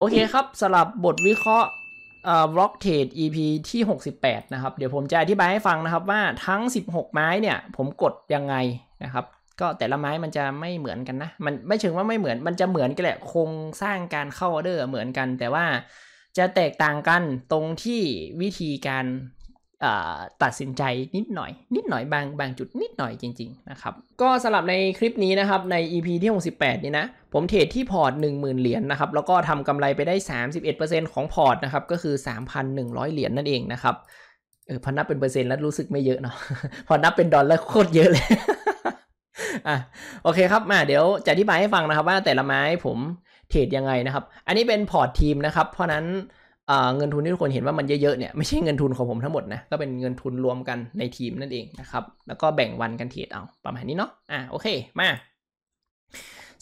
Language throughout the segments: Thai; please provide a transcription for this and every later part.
โอเคครับสำหรับบทวิเคราะห์บล็อกเทรด EP ที่ 68 นะครับ เดี๋ยวผมจะอธิบายให้ฟังนะครับว่าทั้ง16ไม้เนี่ยผมกดยังไงนะครับ ก็แต่ละไม้มันจะไม่เหมือนกันนะ มันไม่เชิงว่าไม่เหมือน มันจะเหมือนกันแหละ โครงสร้างการเข้าออเดอร์เหมือนกัน แต่ว่า จะแตกต่างกันตรงที่วิธีการตัดสินใจนิดหน่อย นิดหน่อยบางบางจุดนิดหน่อยจริงๆนะครับก็สำหรับในคลิปนี้นะครับใน EP ที่68 นี่นะ ผมเทรดที่พอร์ต 10,000เหรียญนนะครับ แล้วก็ทำกำไรไปได้ 31%ของพอร์ตนะครับ ก็คือ 3,100 เหรียญนนั่นเองนะครับ เออพอนับเป็นเปอร์เซ็นต์แล้วรู้สึกไม่เยอะเนาะพอนับเป็นดอลลาร์โคตรเยอะเลยอ่ะโอเคครับ มาเดี๋ยวจะอธิบายให้ฟังนะครับ ว่าแต่ละไม้ผมเทรดยังไงนะครับ อันนี้เป็นพอร์ตทีมนะครับ เพราะนั้นเงินทุนที่ทุกคนเห็นว่ามันเยอะๆเนี่ยไม่ใช่เงินทุนของผมทั้งหมดนะก็เป็นเงินทุนรวมกันในทีมนั่นเองนะครับ แล้วก็แบ่งวันกันเทรดเอาประมาณนี้เนาะอ่ะโอเคมา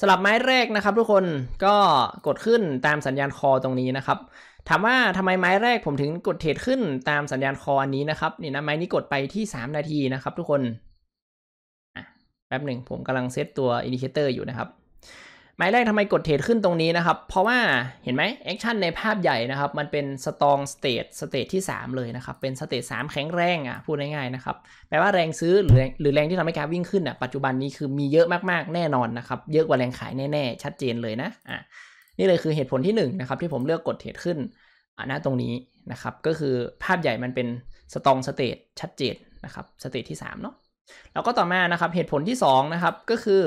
สลับไม้แรกนะครับ ทุกคนก็กดขึ้นตามสัญญาณคอตรงนี้นะครับถามว่าทำไมไม้แรกผมถึงกดเทรดขึ้นตามสัญญาณคออันนี้นะครับนี่นะไม้นี้กดไปที่ 3 นาทีนะครับ ทุกคนแป๊บหนึ่งผมกำลังเซตตัวอินดิเคเตอร์อยู่นะครับหมายแรกทำไมกดเทรดขึ้นตรงนี้นะครับ เพราะว่าเห็นไหมแอคชั่นในภาพใหญ่นะครับ มันเป็นสตองสเตทสเตทที่ 3 เลยนะครับ เป็นสเตทสามแข็งแรงอ่ะพูดง่ายๆนะครับแปลว่าแรงซื้อหรือหรือแรงที่ทำให้การวิ่งขึ้นอ่ะปัจจุบันนี้คือมีเยอะมากๆแน่นอนนะครับ เยอะกว่าแรงขายแน่ๆ ชัดเจนเลยนะอ่ะนี่เลยคือเหตุผลที่1นนะครับที่ผมเลือกกดเทรดขึ้นอ่ะนะตรงนี้นะครับ ก็คือภาพใหญ่มันเป็นสตองสเตทชัดเจนนะครับสเตทที่3เนาะแล้วก็ต่อมานะครับ เหตุผลที่2นะครับก็คือ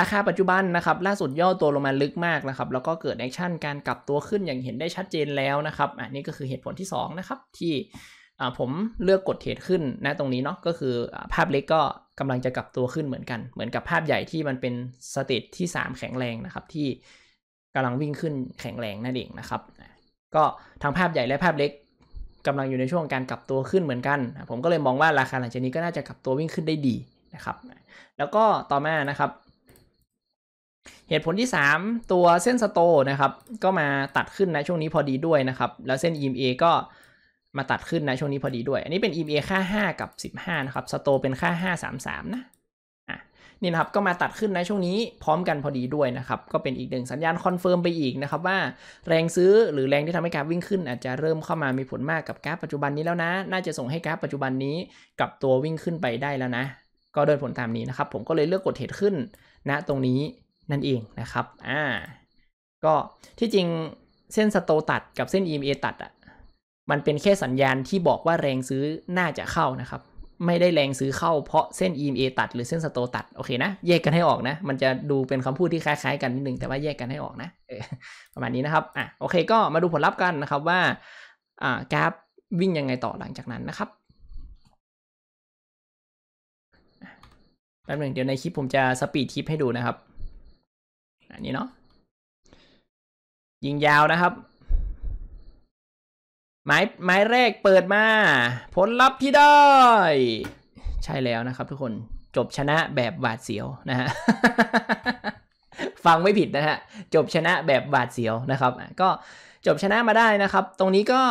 ราคาปัจจุบันนะครับ ล่าสุดย่อตัวลงมาลึกมากนะครับ แล้วก็เกิดแอคชั่นการกลับตัวขึ้นอย่างเห็นได้ชัดเจนแล้วนะครับอันนี้ก็คือเหตุผลที่ 2 นะครับ ที่ผมเลือกกดเทรดขึ้นนะตรงนี้เนาะก็คือภาพเล็กก็กำลังจะกลับตัวขึ้นเหมือนกัน เหมือนกับภาพใหญ่ที่มันเป็นสเตจที่ 3 แข็งแรงนะครับที่กำลังวิ่งขึ้นแข็งแรงนั่นเองนะครับ ก็ทั้งภาพใหญ่และภาพเล็กกำลังอยู่ในช่วงการกลับตัวขึ้นเหมือนกัน ผมก็เลยมองว่าราคาหลังจากนี้ก็น่าจะกลับตัววิ่งขึ้นได้ดีนะครับ แล้วก็ต่อมานะครับเหตุผลที่ 3 ตัวเส้นสโตนะครับก็มาตัดขึ้นนะช่วงนี้พอดีด้วยนะครับแล้วเส้น EMA ก็มาตัดขึ้นนะช่วงนี้พอดีด้วย อันนี้เป็น EMA ค่า 5 กับ 15 นะครับสโตเป็นค่า 533นะอ่ะนี่นะครับก็มาตัดขึ้นนะช่วงนี้ พร้อมกันพอดีด้วยนะครับก็เป็นอีกหนึ่งสัญญาณคอนเฟิร์มไปอีกนะครับว่าแรงซื้อหรือแรงที่ทำให้กราฟวิ่งขึ้น อาจจะเริ่มเข้ามามีผลมากกับกราฟปัจจุบันนี้แล้วนะ น่าจะส่งให้กราฟปัจจุบันนี้กับตัววิ่งขึ้นไปได้แล้วนะ ก็เดินผลตามนี้นะครับผมก็เลยเลือกกดเทรดขึ้นณนะตรงนี้นั่นเองนะครับ อ่า ก็ที่จริงเส้นสโตตัดกับเส้น EMA ตัดอะ่ะ มันเป็นแค่สัญญาณที่บอกว่าแรงซื้อน่าจะเข้านะครับ ไม่ได้แรงซื้อเข้าเพราะเส้น EMA ตัดหรือเส้นสโตตัด โอเคนะ แยกกันให้ออกนะ มันจะดูเป็นคำพูดที่คล้ายๆกันนิดนึง แต่ว่าแยกกันให้ออกนะประมาณนี้นะครับ อ่ะโอเค ก็มาดูผลลัพธ์กันนะครับว่า อ่ากราฟวิ่งยังไงต่อหลังจากนั้นนะครับ แป๊บหนึ่งเดี๋ยวในคลิปผมจะสปีดคลิปให้ดูนะครับอันนี้เนาะยิงยาวนะครับ ไม้ไม้แรกเปิดมาผลลัพธ์ที่ได้ ใช่แล้วนะครับ ทุกคนจบชนะแบบบาดเสียวนะฮะฟังไม่ผิดนะฮะ จบชนะแบบบาดเสียวนะครับก็จบชนะมาได้นะครับ ตรงนี้ก็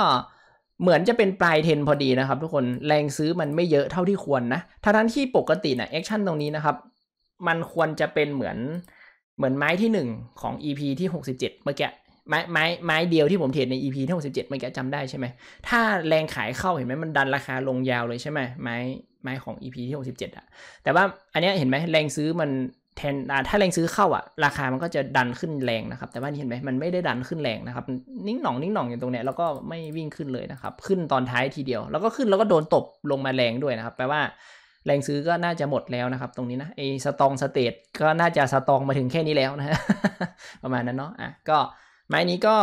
เหมือนจะเป็นปลายเทนพอดีนะครับทุกคนแรงซื้อมันไม่เยอะเท่าที่ควรนะทั้งที่ปกตินะแอคชั่นตรงนี้นะครับ มันควรจะเป็นเหมือนเหมือนไม้ที่หนึ่งของ EP ที่67 เมื่อกี้ไม้ไม้ไม้เดียวที่ผมเทรดใน EP ที่หกสิบเจมื่อกี้จำได้ใช่ไหมถ้าแรงขายเข้าเห็นไหมมันดันราคาลงยาวเลยใช่ไหมไม้ไม้ของ EP ที่หกสิบเจ็ดอะแต่ว่าอันนี้เห็นไหมแรงซื้อมันแทนถ้าแรงซื้อเข้าอะราคามันก็จะดันขึ้นแรงนะครับแต่ว่านี่เห็นไหมมันไม่ได้ดันขึ้นแรงนะครับนิ่งหน่องนิ่งหน่องอยู่ตรงเนี้ยแล้วก็ไม่วิ่งขึ้นเลยนะครับขึ้นตอนท้ายทีเดียว แล้วก็ขึ้นแล้วก็โดนตบลงมาแรงด้วยนะครับแปลว่าแรงซื้อก็น่าจะหมดแล้วนะครับ ตรงนี้นะไอสตองสเตตก็น่าจะสตองมาถึงแค่นี้แล้วนะประมาณนั้นเนาะอ่ะก็ไม้นี้ก็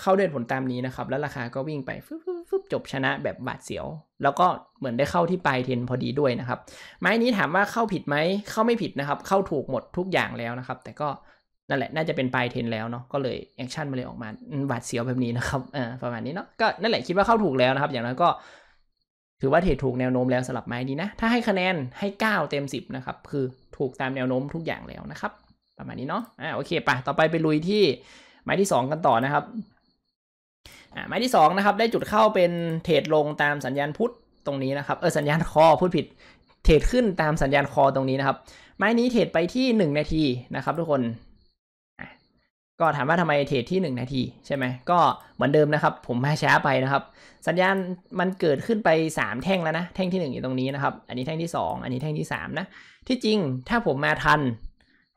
เข้าเดินผลตามนี้นะครับ แล้วราคาก็วิ่งไปฟึบฟึบจบชนะแบบบาดเสียว แล้วก็เหมือนได้เข้าที่ปลายเทนพอดีด้วยนะครับไม้นี้ถามว่าเข้าผิดไหมเข้าไม่ผิดนะครับเข้าถูกหมดทุกอย่างแล้วนะครับ แต่ก็นั่นแหละ น่าจะเป็นปลายเทนแล้วเนาะก็เลยแอคชั่นมาเลยออกมาบาดเสียวแบบนี้นะครับอ่าประมาณนี้เนาะก็นั่นแหละคิดว่าเข้าถูกแล้วนะครับ อย่างนั้นก็ถือว่าเทรดถูกแนวโน้มแล้วสลับไม้นี้นะถ้าให้คะแนนให้9เต็ม10นะครับ คือถูกตามแนวโน้มทุกอย่างแล้วนะครับประมาณนี้เนาะอ่าโอเคปะต่อไปไปลุยที่ไม้ที่2กันต่อนะครับอ่าไม้ที่2นะครับ ได้จุดเข้าเป็นเทรดลงตามสัญญาณพุทธตรงนี้นะครับเออสัญญาณคอพูดผิดเทรดขึ้นตามสัญญาณคอตรงนี้นะครับ ไม้นี้เทรดไปที่1นาทีนะครับ ทุกคนก็ถามว่าทำไมเทรดที่ 1 นาที ใช่ไหมก็เหมือนเดิมนะครับ ผมมาช้าไปนะครับ สัญญาณมันเกิดขึ้นไป3แท่งแล้วนะแท่งที่1อยู่ตรงนี้นะครับอันนี้แท่งที่ 2 อันนี้แท่งที่3นะที่จริงถ้าผมมาทัน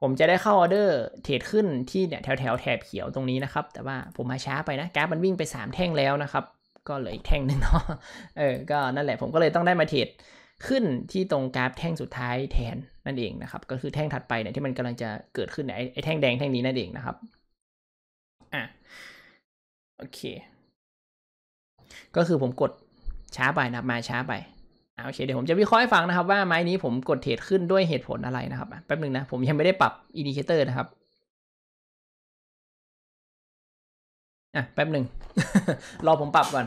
ผมจะได้เข้าออเดอร์เทรดขึ้นที่เนี่ยแถวแถวแถบเขียวตรงนี้นะครับ แต่ว่าผมมาช้าไปนะกราฟมันวิ่งไป3แท่งแล้วนะครับก็เหลืออีกแท่งหนึ่งเนาะเออก็นั่นแหละผมก็เลยต้องได้มาเทรดขึ้นที่ตรงกราฟแท่งสุดท้ายแทนนั่นเองนะครับก็คือแท่งถัดไปเนี่ยที่มันกำลังจะเกิดขึ้นนไอ้แท่งแดงแท่งนี้นั่นเองนะครับ่ะ โอเค ก็คือผมกดช้าไปนะครับมาช้าไปอาโอเคเดี๋ยวผมจะวิเคราะห์ให้ฟังนะครับ ว่าไม้นี้ผมกดเทรดขึ้นด้วยเหตุผลอะไรนะครับแป๊บนึงนะผมยังไม่ได้ปรับอินดิเคเตอร์นะครับอ่ะแป๊บหนึ่งรอผมปรับก่อน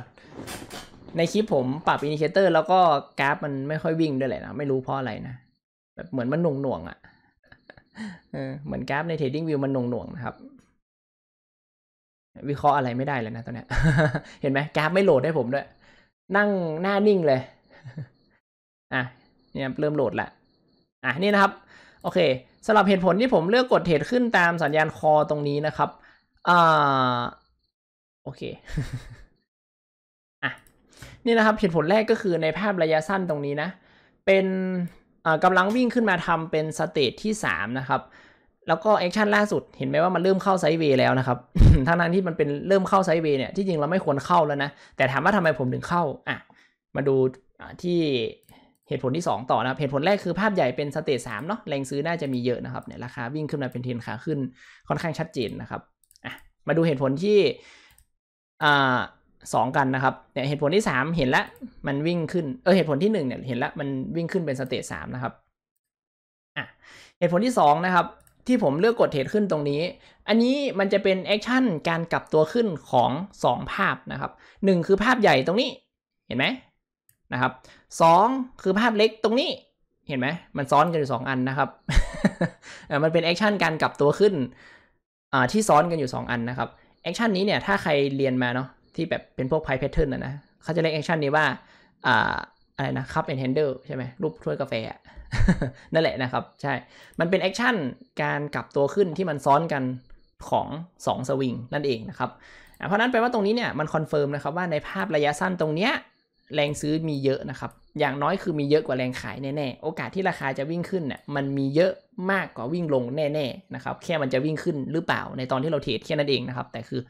ในคลิปผมปรับอินดิเคเตอร์ แล้วก็กราฟมันไม่ค่อยวิ่งด้วยแหละนะไม่รู้เพราะอะไรนะแบบเหมือนมันหน่วงๆ่อะ่ะเหมือนกราฟในเทรดดิ้งวิวมันหน่วงๆนะครับวิเคราะห์อะไรไม่ได้เลยนะตอนนี้เห็นไหมกราฟไม่โหลดให้ผมด้วยนั่งหน้านิ่งเลยอ่ะเนี่ยเริ่มโหลดละ อ่ะ นี่นะครับ โอเคสำหรับเหตุผลที่ผมเลือกกดเทรดขึ้นตามสัญญาณคอตรงนี้นะครับอ่าโอเค อ่ะนี่นะครับ เหตุผลแรกก็คือในภาพระยะสั้นตรงนี้นะ เป็นกำลังวิ่งขึ้นมาทำเป็นสเตจที่ 3 นะครับแล้วก็แอคชั่นล่าสุด เห็นไหมว่ามันเริ่มเข้าไซด์เวย์แล้วนะครับ ทั้งนั้นที่มันเป็นเริ่มเข้าไซด์เวย์เนี่ย ที่จริงเราไม่ควรเข้าแล้วนะ แต่ถามว่าทำไมผมถึงเข้า อ่ะ มาดูที่เหตุผลที่2ต่อนะเหตุผลแรกคือภาพใหญ่เป็นสเตจสามเนาะแรงซื้อน่าจะมีเยอะนะครับ เนี่ยราคาวิ่งขึ้นมาเป็นเทนขาขึ้นค่อนข้างชัดเจนนะครับ อ่ะ มาดูเหตุผลที่อ่าสองกันนะครับ เนี่ยเหตุผลที่3เห็นละมันวิ่งขึ้น เออเหตุผลที่1เนี่ย เห็นละมันวิ่งขึ้นเป็นสเตจสามนะครับอ่ะเหตุผลที่2นะครับที่ผมเลือกกด เทรดขึ้นตรงนี้ อันนี้มันจะเป็นแอคชั่นการกลับตัวขึ้นของ 2 ภาพนะครับ 1 คือภาพใหญ่ตรงนี้ เห็นไหมนะครับสคือภาพเล็กตรงนี้ เห็นไหม มันซ้อนกันอยู่ 2 อันนะครับ มันเป็นแอคชั่นการกลับตัวขึ้นที่ซ้อนกันอยู่ 2 อันนะครับ แอคชั่นนี้เนี่ยถ้าใครเรียนมาเนาะที่แบบเป็นพวกไพ่แพทเทิร์นนะนะ เขาจะเรียกแอคชั่นนี้ว่าอะไรนะคัพแอนด์แฮนเดอร์ใช่ไหมรูปถ้วยกาแฟนั่นแหละนะครับ ใช่ มันเป็นแอคชั่นการกลับตัวขึ้นที่มันซ้อนกันของ2สวิงนั่นเองนะครับ เพราะนั้นแปลว่าตรงนี้เนี่ยมันคอนเฟิร์มนะครับว่าในภาพระยะสั้นตรงเนี้ยแรงซื้อมีเยอะนะครับ อย่างน้อยคือมีเยอะกว่าแรงขายแน่ ๆ โอกาสที่ราคาจะวิ่งขึ้นเนี่ยมันมีเยอะมากกว่าวิ่งลงแน่ๆนะครับแค่มันจะวิ่งขึ้นหรือเปล่าในตอนที่เราเทรดแค่นั้นเองนะครับ แต่คือ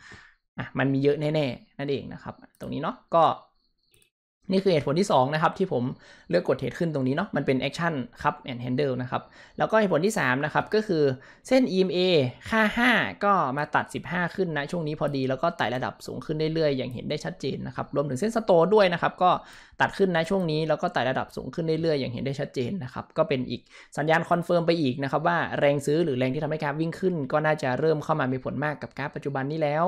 อ่ะมันมีเยอะแน่ๆ นั่นเองนะครับ ตรงนี้เนาะก็นี่คือเหตุผลที่2นะครับที่ผมเลือกกดเทรดขึ้นตรงนี้เนาะมันเป็นแอคชั่นครับแอนด์แฮนเดิลนะครับแล้วก็เหตุผลที่3นะครับก็คือเส้น EMA ค่า 5 ก็มาตัด 15 ขึ้นนะช่วงนี้พอดีแล้วก็ไต่ระดับสูงขึ้นเรื่อยๆอย่างเห็นได้ชัดเจนนะครับ รวมถึงเส้นสโตด้วยนะครับก็ตัดขึ้นนะช่วงนี้แล้วก็ไต่ระดับสูงขึ้นเรื่อยๆอย่างเห็นได้ชัดเจนนะครับก็เป็นอีกสัญญาณคอนเฟิร์มไปอีกนะครับว่าแรงซื้อหรือแรงที่ทำให้กราฟวิ่งขึ้น ก็น่าจะเริ่มเข้ามามีผลมากกับกราฟปัจจุบันนี้แล้ว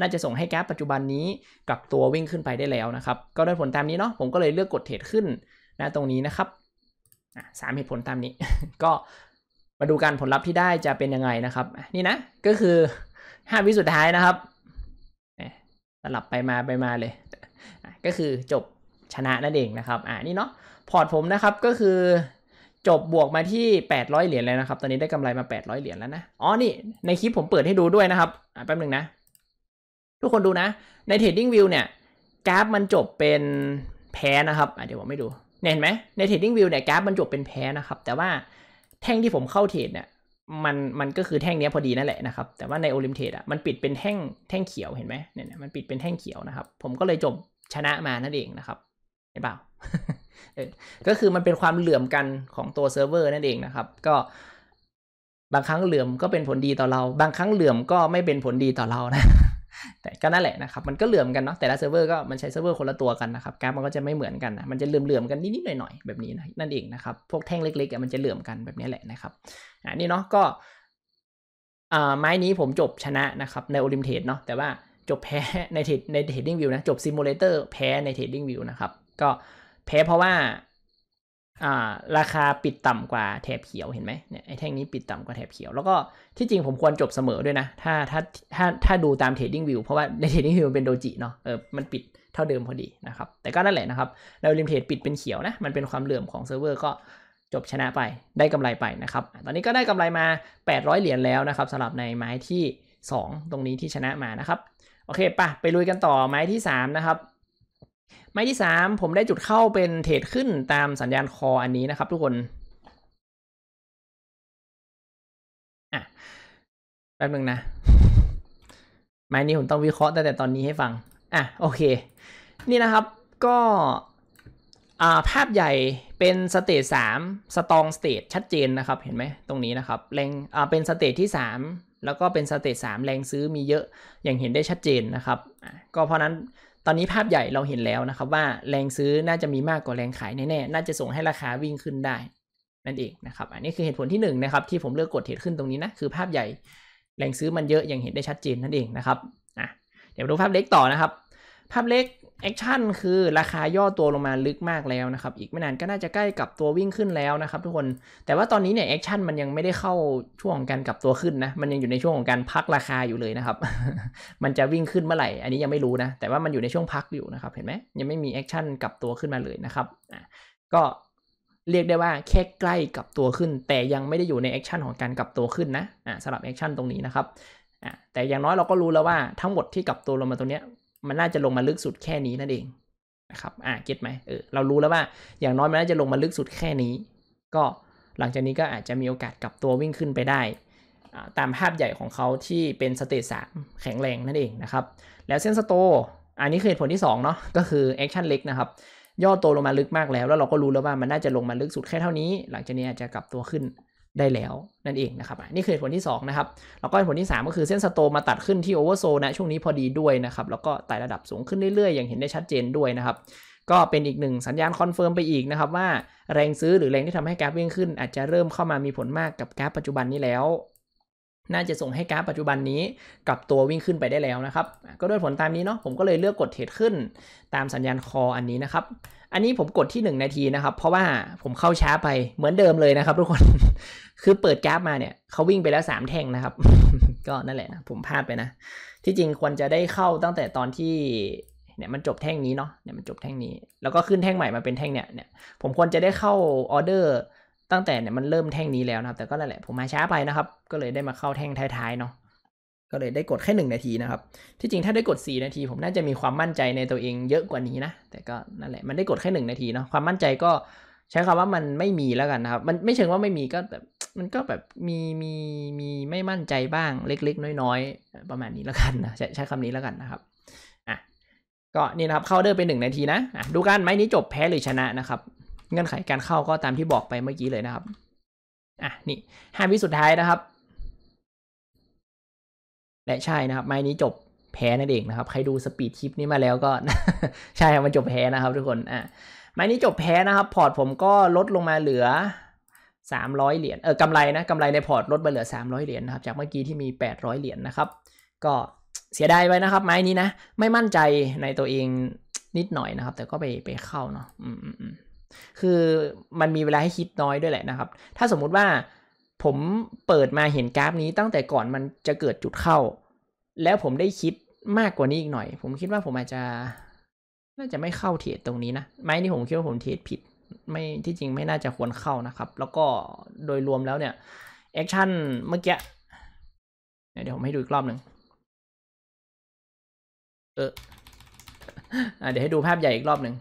น่าจะส่งให้กราฟปัจจุบันนี้กลับตัววิ่งขึ้นไปได้แล้วนะครับ ก็ได้ผลตามนี้เนาะผมก็เลยเลือกกดเทรดขึ้นนะตรงนี้นะครับสามเหตุผลตามนี้ก็มาดูการผลลัพธ์ที่ได้จะเป็นยังไงนะครับ นี่นะก็คือ 5 วิสุดท้ายนะครับสลับไปมาไปมาเลย ก็คือจบชนะนั่นเองนะครับ อ่านี่เนาะ พอร์ตผมนะครับ ก็คือ จบบวกมาที่ 800เหรียญเลยนะครับ ตอนนี้ได้กำไรมา800เหรียญแล้วนะ อ๋อนี่ในคลิปผมเปิดให้ดูด้วยนะครับ อ่าแป๊บนึงนะ ทุกคนดูนะ ใน Trading View เนี่ยกราฟมันจบเป็นแพ้นะครับอ่าเดี๋ยวผมไม่ดูเห็นไหมใน Trading View เนี่ยกราฟมันจบเป็นแพ้นะครับ แต่ว่าแท่งที่ผมเข้าเทรดเนี่ย มันมันก็คือแท่งนี้พอดีนั่นแหละนะครับ แต่ว่าในโอลิมเทดอ่ะมันปิดเป็นแท่งแท่งเขียวเห็นไหมเนี่ยมันปิดเป็นแท่งเขียวนะครับ ผมก็เลยจบชนะมานั่นเองนะครับใช่เปล่าก็คือมันเป็นความเหลื่อมกันของตัวเซิร์ฟเวอร์นั่นเองนะครับ ก็บางครั้งเหลื่อมก็เป็นผลดีต่อเรา บางครั้งเหลื่อมก็ไม่เป็นผลดีต่อเรานะ แต่ก็นั่นแหละนะครับ มันก็เหลื่อมกันเนาะ แต่ละเซิร์ฟเวอร์ก็มันใช้เซิร์ฟเวอร์คนละตัวกันนะครับกราฟมันก็จะไม่เหมือนกันนะมันจะเหลื่อมๆกัน นิด ๆ หน่อยๆแบบนี้นะ นั่นเองนะครับ พวกแท่งเล็กๆมันจะเหลื่อมกันแบบนี้แหละนะครับอ่านี่เนาะก็อ่าไม้นี้ผมจบชนะนะครับในโอลิมเทสเนาะ แต่ว่าจบแพ้ในเทรดในเทรดดิ้งวิวนะ จบซิมูเลเตอร์แพ้ในเทรดดิ้งวิวนะครับก็แพ้เพราะว่าราคาปิดต่ำกว่าแถบเขียว เห็นไหมเนี่ยไอ้แท่งนี้ปิดต่ำกว่าแถบเขียวแล้วก็ที่จริงผมควรจบเสมอด้วยนะ ถ้าถ้าถ้าถ้าดูตามเทรดดิ้งวิวเพราะว่าในเทรดดิ้งวิวมันเป็นโดจิเนาะเออมันปิดเท่าเดิมพอดีนะครับ แต่ก็นั่นแหละนะครับเราลิมเทรดปิดเป็นเขียวนะ มันเป็นความเหลื่อมของเซิร์ฟเวอร์ก็จบชนะไปได้กำไรไปนะครับ ตอนนี้ก็ได้กำไรมา 800 เหรียญแล้วนะครับสำหรับในไม้ที่ 2 ตรงนี้ที่ชนะมานะครับโอเคปะไปลุยกันต่อไม้ที่ 3 นะครับไม้ที่สามผมได้จุดเข้าเป็นเทรดขึ้นตามสัญญาณคออันนี้นะครับทุกคนอะแป๊บนึงนะ ไม้นี้ผมต้องวิเคราะห์ตั้งแต่ตอนนี้ให้ฟัง อ่ะโอเค นี่นะครับ ก็ภาพใหญ่เป็นสเตจสามสตองสเตจชัดเจนนะครับเห็นไหม ตรงนี้นะครับ แรงเป็นสเตจที่สามแล้วก็เป็นสเตจสามแรงซื้อมีเยอะอย่างเห็นได้ชัดเจนนะครับก็เพราะนั้นตอนนี้ภาพใหญ่เราเห็นแล้วนะครับ ว่าแรงซื้อน่าจะมีมากกว่าแรงขายแน่ๆน่าจะส่งให้ราคาวิ่งขึ้นได้นั่นเองนะครับ อันนี้คือเหตุผลที่1นนะครับ ที่ผมเลือกกดเทรดขึ้นตรงนี้นะ คือ ภาพใหญ่ แรงซื้อมันเยอะอย่างเห็นได้ชัดเจนนั่นเองนะครับอ่ะเดี๋ยวดูภาพเล็กต่อนะครับ ภาพเล็กแอคชั่นคือราคาย่อตัวลงมาลึกมากแล้วนะครับ อีกไม่นานก็น่าจะใกล้กับตัววิ่งขึ้นแล้วนะครับ ทุกคนแต่ว่าตอนนี้เนี่ยแอคชั่นมันยังไม่ได้เข้าช่วงการกลับตัวขึ้นนะมันยังอยู่ในช่วงของการพักราคาอยู่เลยนะครับ มันจะวิ่งขึ้นเมื่อไหร่ อันนี้ยังไม่รู้นะแต่ว่ามันอยู่ในช่วงพักอยู่นะครับเห็นไหมยังไม่มีแอคชั่นกลับตัวขึ้นมาเลยนะครับก็เรียกได้ว่าแค่ใกล้กับตัวขึ้น แต่ยังไม่ได้อยู่ในแอคชั่นของการกลับตัวขึ้นนะอ่ะสำหรับแอคชั่นตรงนี้นะครับอ่ะแต่อย่างน้อยเราก็รู้แล้วว่าทั้งหมดที่กลับตัวลงมาตรงนี้มัน น่าจะลงมาลึกสุดแค่นี้ นั่นเองนะครับ อ่าเก็ตไหมเออเรารู้แล้วว่าอย่างน้อยมันน่าจะลงมาลึกสุดแค่นี้ ก็หลังจากนี้ก็อาจจะมีโอกาสกลับตัววิ่งขึ้นไปได้ ตามภาพใหญ่ของเขาที่เป็นสเตจสามแข็งแรงนั่นเองนะครับ แล้วเส้นสโตอันนี้คือผลที่2เนาะ ก็คือแอคชั่นเล็กนะครับย่อตัวลงมาลึกมากแล้ว แล้วเราก็รู้แล้วว่ามันน่าจะลงมาลึกสุดแค่เท่านี้ หลังจากนี้อาจจะกลับตัวขึ้นได้แล้วนั่นเองนะครับนี่คือผลที่2นะครับแล้วก็ผลที่ 3 ก็คือเส้นสโตมาตัดขึ้นที่โอเวอร์โซนะช่วงนี้พอดีด้วยนะครับแล้วก็ไต่ระดับสูงขึ้นเรื่อยๆอย่างเห็นได้ชัดเจนด้วยนะครับ ก็เป็นอีกหนึ่งสัญญาณคอนเฟิร์มไปอีกนะครับว่าแรงซื้อหรือแรงที่ทำให้กราฟวิ่งขึ้นอาจจะเริ่มเข้ามามีผลมากกับกราฟปัจจุบันนี้แล้ว น่าจะส่งให้กราฟปัจจุบันนี้กับตัววิ่งขึ้นไปได้แล้วนะครับก็ด้วยผลตามนี้เนาะผมก็เลยเลือกกดเทรดขึ้น ตามสัญญาณคออันนี้นะครับอันนี้ผมกดที่1นาทีนะครับเพราะว่าผมเข้าช้าไปเหมือนเดิมเลยนะครับ ทุกคนคือเปิดกราฟมาเนี่ยเขาวิ่งไปแล้ว3แท่งนะครับก็นั่นแหละนะผมพลาดไปนะที่จริงควรจะได้เข้าตั้งแต่ตอนที่เนี่ยมันจบแท่งนี้เนาะเนี่ยมันจบแท่งนี้ แล้วก็ขึ้นแท่งใหม่มาเป็นแท่งเนี่ยเนี่ย ผมควรจะได้เข้าออเดอร์ตั้งแต่เนี่ยมันเริ่มแท่งนี้แล้วนะแต่ก็นั่นแหละผมมาช้าไปนะครับก็เลยได้มาเข้าแท่งท้ายๆเนาะก็เลยได้กดแค่1นาทีนะครับ ที่จริงถ้าได้กด4นาที ผมน่าจะมีความมั่นใจในตัวเองเยอะกว่านี้นะแต่ก็นั่นแหละมันได้กดแค่1นาทีเนาะความมั่นใจก็ใช้คำว่ามันไม่มีแล้วกันนะครับ มันไม่เชิงว่าไม่มีก็แบบมันก็แบบมีมีมีไม่มั่นใจบ้างเล็ก ๆ น้อยๆประมาณนี้แล้วกันนะใช้ใช้คำนี้แล้วกันนะครับอ่ะก็นี่นะครับเข้าเดอร์ไป1นาทีนะอ่ะดูกันไมนี้จบแพ้หรือชนะนะครับ เงื่อนไขการเข้าก็ตามที่บอกไปเมื่อกี้เลยนะครับ อ่ะนี่ห้าวิสุดท้ายนะครับและใช่นะครับไม้นี้จบแพ้นั่นเองนะครับใครดูสปีดคลิปนี้มาแล้วก็ ใช่มันจบแพ้นะครับ ทุกคนอ่ะไม้นี้จบแพ้นะครับ พอร์ตผมก็ลดลงมาเหลือ300เหรียญเออกำไรนะกำไรในพอร์ตลดมาเหลือ300เหรียญนะครับจากเมื่อกี้ที่มี 800เหรียญนะครับก็เสียดายไว้นะครับ ไม้นี้นะ ไม่มั่นใจในตัวเองนิดหน่อยนะครับ แต่ก็ไปไปเข้าเนาะอืมอืมคือมันมีเวลาให้คิดน้อยด้วยแหละนะครับ ถ้าสมมุติว่าผมเปิดมาเห็นกราฟนี้ตั้งแต่ก่อนมันจะเกิดจุดเข้า แล้วผมได้คิดมากกว่านี้อีกหน่อย ผมคิดว่าผมอาจจะ น่าจะไม่เข้าเทรดตรงนี้นะ ไม่นี่ผมคิดว่าผมเทรดผิด ไม่ที่จริงไม่น่าจะควรเข้านะครับ แล้วก็โดยรวมแล้วเนี่ยแอคชั่นเมื่อกี้เดี๋ยวผมให้ดูอีกรอบหนึ่งเออเดี๋ยวให้ดูภาพใหญ่อีกรอบหนึ่ง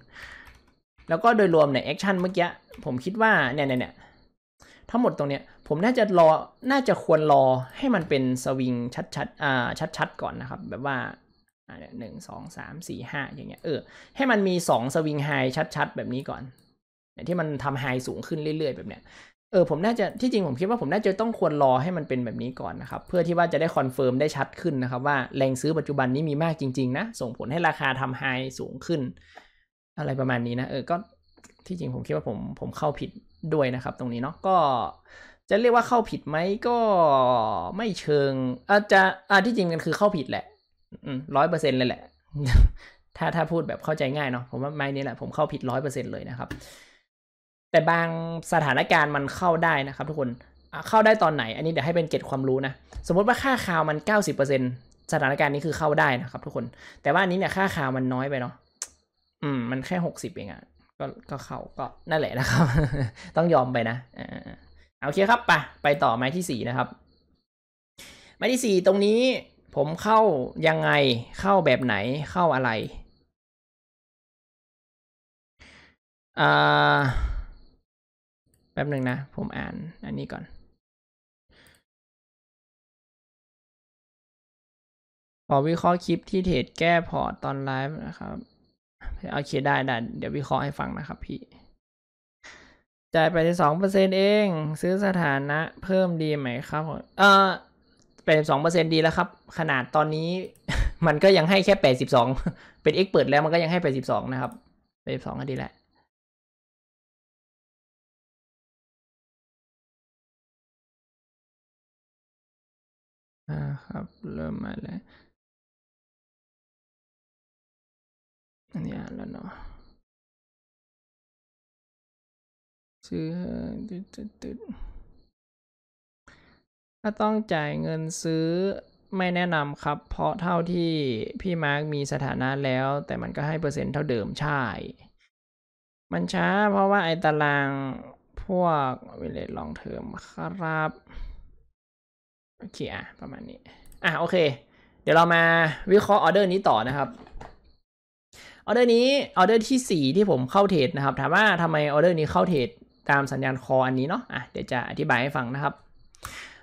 แล้วก็โดยรวมเนี่ยแอคชั่นเมื่อกี้ผมคิดว่าเนี่ยเนี่ยทั้งหมดตรงเนี้ยผมน่าจะรอ น่าจะควรรอให้มันเป็นสวิงชัดๆ อ่า ชัดๆ ก่อนนะครับ แบบว่าหนึ่งสองสามสี่ ห้า อย่างเงี้ย เออ ให้มันมีสองสวิงไฮชัดๆ แบบนี้ก่อนที่มันทำไฮสูงขึ้นเรื่อยๆ แบบเนี้ย เออ ผมน่าจะ ที่จริงผมคิดว่าผมน่าจะต้องควรรอให้มันเป็นแบบนี้ก่อนนะครับ เพื่อที่ว่าจะได้คอนเฟิร์มได้ชัดขึ้นนะครับ ว่า แรงซื้อปัจจุบันนี้มีมากจริงๆ นะ ส่งผลให้ราคาทำไฮสูงขึ้น อะไรประมาณนี้นะ เออ ก็ ที่จริงผมคิดว่าผม ผมเข้าผิดด้วยนะครับ ตรงนี้เนาะ ก็จะเรียกว่าเข้าผิดไหมก็ไม่เชิงอาจจะอาที่จริงกันคือเข้าผิดแหละร้อยเปอร์เซ็นต์เลยแหละ ถ้าถ้าพูดแบบเข้าใจง่ายเนาะผมว่าไม่นี่แหละผมเข้าผิดร้อยเปอร์เซ็นต์เลยนะครับ แต่บางสถานการณ์มันเข้าได้นะครับทุกคนเข้าได้ตอนไหน อันนี้เดี๋ยวให้เป็นเกจความรู้นะสมมติว่าค่าข่าวมัน 90%สถานการณ์นี้คือเข้าได้นะครับ ทุกคน แต่ว่าอันนี้เนี่ย ค่าข่าวมันน้อยไปเนาะอืมมันแค่ 60เองอะ่ะ ก็ก็เข้าก็นั่นแหละนะครับต้องยอมไปนะอ่าโอเคครับไปไปต่อไม้ที่สี่นะครับ ไม้ที่สี่ตรงนี้ผมเข้ายังไงเข้าแบบไหนเข้าอะไรอ่าแป๊บหนึ่งนะ ผมอ่าน อันนี้ก่อนขอวิเคราะห์คลิปที่เทรดแก้พอตตอนไลฟ์นะครับโอเคได้ได้เดี๋ยววิเคราะห์ให้ฟังนะครับพี่จ่ายไปสองเปอร์เซ็นเอง ซื้อสถานะ เพิ่มดีไหมครับ เออแปดสองเปอร์เซ็นดีแล้วครับ ขนาดตอนนี้มันก็ยังให้แค่แปดสิบสองเป็นเอ็กเปิดแล้วมันก็ยังให้แปดสิบสองนะครับแปดสิบสองก็ดีแหละ อ่าครับ เริ่มมาแล้วอันนี้แล้วเนาะซื้อตึดถ้าต้องจ่ายเงินซื้อไม่แนะนำครับ เพราะเท่าที่พี่มาร์กมีสถานะแล้ว แต่มันก็ให้เปอร์เซ็นต์เท่าเดิมใช่ มันช้าเพราะว่าไอตารางพวกเลตลองเทอมครับโอเคอ่ะประมาณนี้อ่ะโอเค เดี๋ยวเรามาวิเคราะห์ออเดอร์นี้ต่อนะครับออเดอร์นี้ออเดอร์ที่4ที่ผมเข้าเทรดนะครับถามว่าทำไมออเดอร์นี้เข้าเทรดตามสัญญาณคออันนี้เนาะ อ่ะเดี๋ยวจะอธิบายให้ฟังนะครับ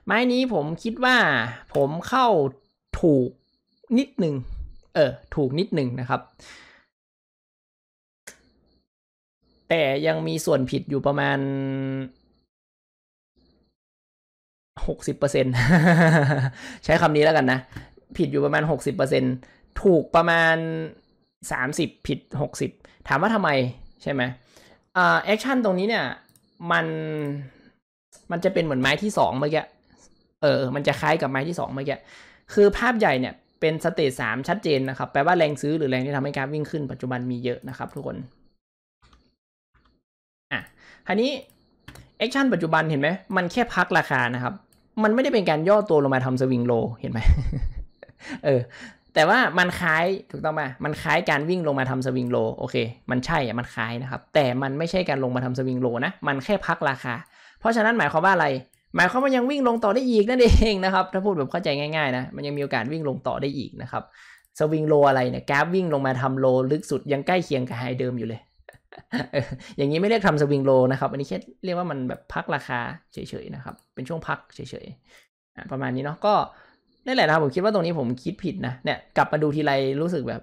ไม้นี้ผมคิดว่าผมเข้าถูกนิดหนึ่ง เออถูกนิดหนึ่งนะครับ แต่ยังมีส่วนผิดอยู่ประมาณหกสิบเปอร์เซ็นใช้คำนี้แล้วกันนะ ผิดอยู่ประมาณหกสิบเปอร์เซ็นถูกประมาณสามสิบผิดหกสิบถามว่าทำไมใช่ไหมอ่าแอคชั่นตรงนี้เนี่ยมันมันจะเป็นเหมือนไม้ที่สองเมื่อกี้เออ มันจะคล้ายกับไม้ที่สองเมื่อกี้คือภาพใหญ่เนี่ย เป็นสเตจสามชัดเจนนะครับ แปลว่าแรงซื้อหรือแรงที่ทำให้การวิ่งขึ้นปัจจุบันมีเยอะนะครับทุกคน อ่ะทีนี้แอคชั่นปัจจุบันเห็นไหม มันแค่พักราคานะครับ มันไม่ได้เป็นการย่อตัวลงมาทำสวิงโลเห็นไหมเออแต่ว่ามันคล้ายถูกต้องไหมมันคล้ายการวิ่งลงมาทำสวิงโลโอเค มันใช่อะมันคล้ายนะครับแต่มันไม่ใช่การลงมาทำสวิงโลนะ มันแค่พักราคา เพราะฉะนั้นหมายความว่าอะไร หมายความว่ายังวิ่งลงต่อได้อีกนั่นเองนะครับ ถ้าพูดแบบเข้าใจง่ายๆนะมันยังมีโอกาสวิ่งลงต่อได้อีกนะครับ สวิงโลอะไรเนี่ยกราฟวิ่งลงมาทำโลลึกสุดยังใกล้เคียงกับไฮเดิมอยู่เลย อย่างนี้ไม่เรียกทำสวิงโลนะครับอันนี้แค่เรียกว่ามันแบบพักราคาเฉยๆนะครับ เป็นช่วงพักเฉยๆประมาณนี้เนาะก็นั่นแหละนะผมคิดว่าตรงนี้ผมคิดผิดนะเนี่ย กลับมาดูทีไรรู้สึกแบบ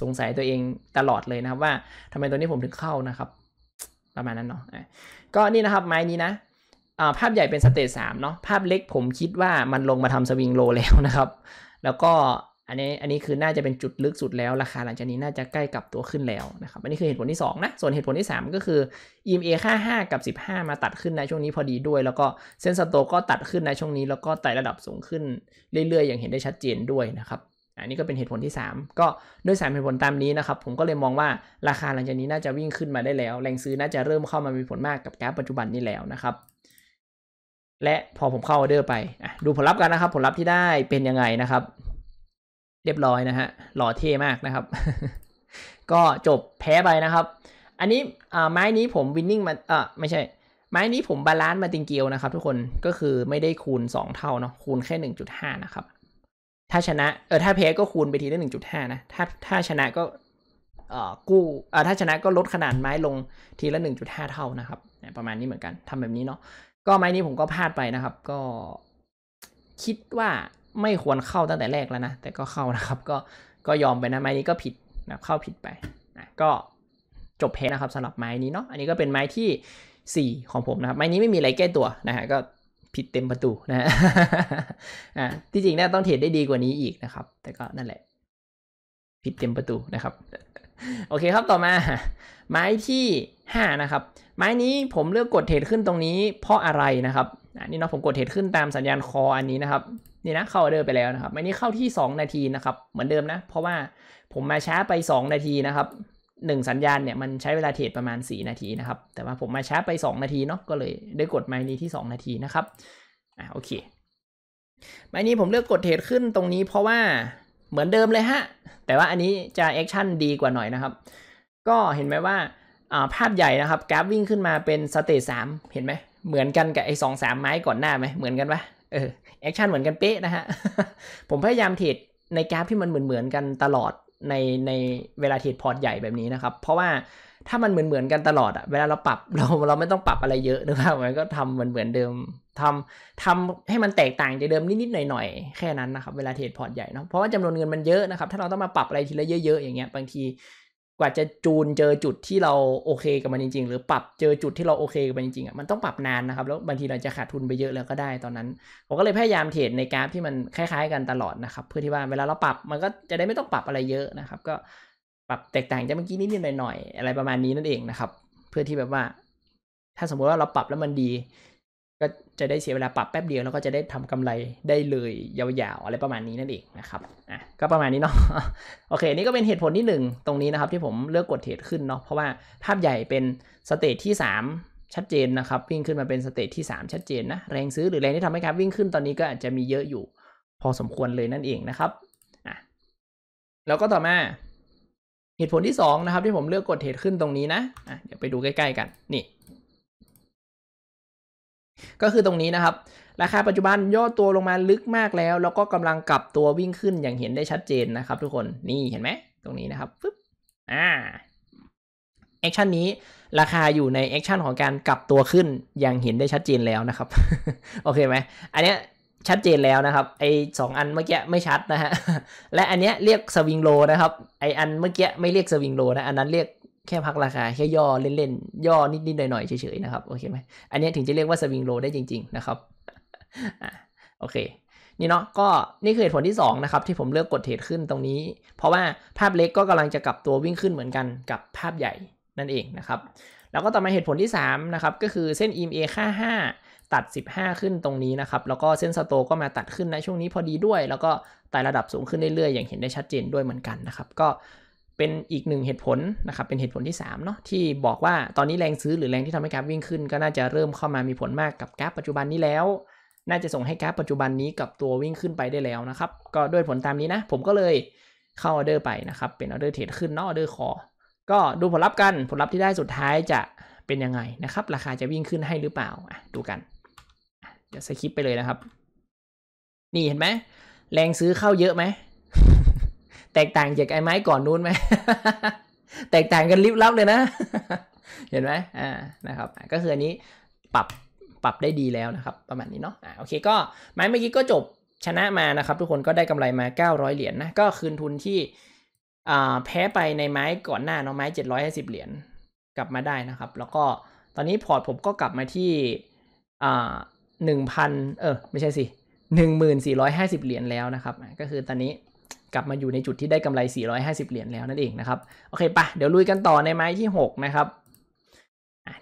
สงสัยตัวเองตลอดเลยนะครับ ว่า ทำไมตัวนี้ผมถึงเข้านะครับ ประมาณนั้นเนาะก็นี่นะครับไม้นี้นะภาพใหญ่เป็นสเตจสามเนาะภาพเล็กผมคิดว่ามันลงมาทำสวิงโล แล้วนะครับ แล้วก็อันนี้อันนี้คือน่าจะเป็นจุดลึกสุดแล้ว ราคาหลังจากนี้น่าจะใกล้กับตัวขึ้นแล้วนะครับอันนี้คือเหตุผลที่2นะส่วนเหตุผลที่ 3 ก็คือ EMA ค่า5กับ15 มาตัดขึ้นในช่วงนี้พอดีด้วย แล้วก็เส้นสโตก็ตัดขึ้นในช่วงนี้แล้วก็ไต่ระดับสูงขึ้นเรื่อยๆ อย่างเห็นได้ชัดเจนด้วยนะครับอันนี้ก็เป็นเหตุผลที่ 3 ก็ด้วย 3 เหตุผลตามนี้นะครับ ผมก็เลยมองว่าราคาหลังจากนี้น่าจะวิ่งขึ้นมาได้แล้ว แรงซื้อน่าจะเริ่มเข้ามามีผลมากกับกลปัจจุบันนี้แล้วนะครับ และพอผมเข้าออเดอร์ไปดูผลลัพธ์กันนะครับ ผลลัพธ์ที่ได้เป็นยังไงนะครับรียบร้อยนะฮะ หล่อเท่มากนะครับ ก็จบแพ้ไปนะครับ อันนี้ไม้นี้ผมวินนิ่งมาเออไม่ใช่ ไม้นี้ผมบาลานซ์มาติงเกียวนะครับทุกคนก็คือไม่ได้คูณ2เท่าเนาะคูณแค่หหนึ่งจุด้านะครับ ถ้าชนะเออถ้าแพ้ก็คูณไปทีละหหนึ่งจุด้านะถ้าถ้าชนะก็เอ่อกู้เออถ้าชนะก็ลดขนาดไม้ลงทีละ 1.5 เท่านะครับ ประมาณนี้เหมือนกันทำแบบนี้เนาะก็ไม้นี้ผมก็พลาดไปนะครับ ก็ คิดว่าไม่ควรเข้าตั้งแต่แรกแล้วนะ แต่ก็เข้านะครับ ก็ก็ยอมไปนะ ไม้นี้ก็ผิดนะเข้าผิดไปนะก็จบเพนะครับสำหรับไม้นี้เนาะ อันนี้ก็เป็นไม้ที่ 4 ของผมนะครับ ไม้นี้ไม่มีอะไรแก้ตัวนะฮะ ก็ผิดเต็มประตูนะฮะที่จริงเนี่ยต้องเทรดได้ดีกว่านี้อีกนะครับ แต่ก็นั่นแหละ ผิดเต็มประตูนะครับ โอเคครับต่อมา ไม้ที่ 5 นะครับ ไม้นี้ผมเลือกกดเทรดขึ้นตรงนี้ เพราะอะไรนะครับอันนี้เนาะผมกดเทรดขึ้นตามสัญญาณคออันนี้นะครับนี่นะเข้าออเดอร์ไปแล้วนะครับอันนี้เข้าที่ 2 นาทีนะครับ เหมือนเดิมนะ เพราะว่าผมมาช้าไป 2 นาทีนะครับ 1 สัญญาณเนี่ยมันใช้เวลาเทรดประมาณ 4 นาทีนะครับ แต่ว่าผมมาช้าไป 2 นาทีเนาะก็เลยได้กดไมนี้ที่ 2 นาทีนะครับอ่าโอเคไมนี้ผมเลือกกดเทรดขึ้นตรงนี้ เพราะว่าเหมือนเดิมเลยฮะแต่ว่าอันนี้จะแอคชั่นดีกว่าหน่อยนะครับ ก็เห็นไหมว่าภาพใหญ่นะครับกราฟวิ่งขึ้นมาเป็นสเตจสามเห็นไหมเหมือนกันกับไอ้สองสามไม้ก่อนหน้าไหมเหมือนกันปะเออแอคชั่นเหมือนกันเป๊ะนะฮะ ผมพยายามเทรดในกราฟที่มันเหมือนเหมือนกันตลอดในในเวลาเทรดพอร์ตใหญ่แบบนี้นะครับ เพราะว่าถ้ามันเหมือนเหมือนกันตลอดอะเวลาเราปรับเราเราไม่ต้องปรับอะไรเยอะนะครับมันก็ทำเหมือนเหมือนเดิมทำทำให้มันแตกต่างจากเดิมนิดๆหน่อยๆแค่นั้นนะครับเวลาเทรดพอร์ตใหญ่เนาะเพราะว่าจำนวนเงินมันเยอะนะครับถ้าเราต้องมาปรับอะไรทีละเยอะ ๆอย่างเงี้ยบางทีกว่าจะจูนเจอจุดที่เราโอเคกับมันจริงๆ หรือปรับเจอจุดที่เราโอเคกับมันจริงๆอ่ะมันต้องปรับนานนะครับแล้วบางทีเราจะขาดทุนไปเยอะแล้วก็ได้ตอนนั้นผมก็เลยพยายามเทรดในกราฟที่มันคล้ายๆ กันตลอดนะครับ เพื่อที่ว่าเวลาเราปรับมันก็จะได้ไม่ต้องปรับอะไรเยอะนะครับ ก็ปรับแตกต่างจากเมื่อกี้นิดๆหน่อยๆอะไรประมาณนี้นั่นเองนะครับ เพื่อที่แบบว่า ถ้าสมมติว่าเราปรับแล้วมันดีก็จะได้เสียเวลาปรับแป๊บเดียว แล้วก็จะได้ทำกำไรได้เลยยาวๆอะไรประมาณนี้นั่นเองนะครับอ่ะก็ประมาณนี้เนาะโอเคนี่ก็เป็นเหตุผลที่1ตรงนี้นะครับที่ผมเลือกกดเทรดขึ้นเนาะเพราะว่าภาพใหญ่เป็นสเตจที่3ชัดเจนนะครับวิ่งขึ้นมาเป็นสเตจที่3ชัดเจนนะแรงซื้อหรือแรงที่ทำให้ครับวิ่งขึ้นตอนนี้ก็อาจจะมีเยอะอยู่พอสมควรเลยนั่นเองนะครับอ่ะแล้วก็ต่อมา เหตุผลที่2นะครับ ที่ผมเลือกกดเทรดขึ้นตรงนี้นะอ่ะเดี๋ยวไปดูใกล้ ๆ กันนี่ก็คือตรงนี้นะครับ ราคาปัจจุบันย่อตัวลงมาลึกมากแล้ว แล้วก็กำลังกลับตัววิ่งขึ้นอย่างเห็นได้ชัดเจนนะครับ ทุกคนนี่เห็นไหมตรงนี้นะครับปึ๊บอ่าแอคชั่นนี้ราคาอยู่ในแอคชั่นของการกลับตัวขึ้นอย่างเห็นได้ชัดเจนแล้วนะครับโอเคไหมอันเนี้ยชัดเจนแล้วนะครับไอสองอันเมื่อกี้ไม่ชัดนะฮะและอันเนี้ยเรียกสวิงโลนะครับไออันเมื่อกี้ไม่เรียกสวิงโลนะอันนั้นเรียกแค่พักราคา แค่ย่อเล่นๆย่อนิดๆ หน่อยๆเฉยๆนะครับโอเคไหมอันนี้ถึงจะเรียกว่าสวิงโลได้จริงๆนะครับโอเค นี่เนาะก็นี่คือเหตุผลที่2นะครับที่ผมเลือกกดเทรดขึ้นตรงนี้ เพราะว่าภาพเล็กก็กำลังจะกลับตัววิ่งขึ้นเหมือนกันกับภาพใหญ่นั่นเองนะครับแล้วก็ต่อมาเหตุผลที่3นะครับก็คือเส้น EMA ค่า5ตัด 15 ขึ้นตรงนี้นะครับ แล้วก็เส้นสโตก็มาตัดขึ้นในช่วงนี้พอดีด้วย แล้วก็ไต่ระดับสูงขึ้นเรื่อยๆอย่างเห็นได้ชัดเจนด้วยเหมือนกันนะครับ ก็เป็นอีกหนึ่งเหตุผลนะครับ เป็นเหตุผลที่3เนาะที่บอกว่าตอนนี้แรงซื้อหรือแรงที่ทำให้กราฟวิ่งขึ้น ก็น่าจะเริ่มเข้ามามีผลมากกับกราฟปัจจุบันนี้แล้ว น่าจะส่งให้กราฟปัจจุบันนี้กับตัววิ่งขึ้นไปได้แล้วนะครับ ก็ด้วยผลตามนี้นะ ผมก็เลยเข้าออเดอร์ไปนะครับ เป็นออเดอร์เทรดขึ้นเนาะออเดอร์คอก็ดูผลลัพธ์กันผลลัพธ์ที่ได้สุดท้ายจะเป็นยังไงนะครับ ราคาจะวิ่งขึ้นให้หรือเปล่าดูกันเดี๋ยวสคิปไปเลยนะครับ นี่เห็นไหมแรงซื้อเข้าเยอะไหมแตกต่างจากไอไม้ก่อนนู้นไหมแตกต่างกันลิบลับเลยนะ เห็นไหมอ่า นะครับ ก็คืออันนี้ปรับ ปรับได้ดีแล้วนะครับ ประมาณนี้เนาะ อ่า โอเค ก็ไม้เมื่อกี้ก็จบ ชนะมา นะครับทุกคน ก็ได้กำไรมา900เหรียญนนะก็คืนทุนที่อ่าแพ้ไปในไม้ก่อนหน้าเนาะไม้750เหรียญ กลับมาได้นะครับ แล้วก็ ตอนนี้พอร์ตผมก็กลับมาที่ อ่าหนึ่งพันเออ ไม่ใช่สิหนึ่งหมื่นสี่ร้อยห้าสิบเหรียญแล้วนะครับ ก็คือตอนนี้กลับมาอยู่ในจุดที่ได้กำไร 450 เหรียญแล้วนั่นเองนะครับโอเคปะเดี๋ยวลุยกันต่อในไม้ที่ 6 นะครับ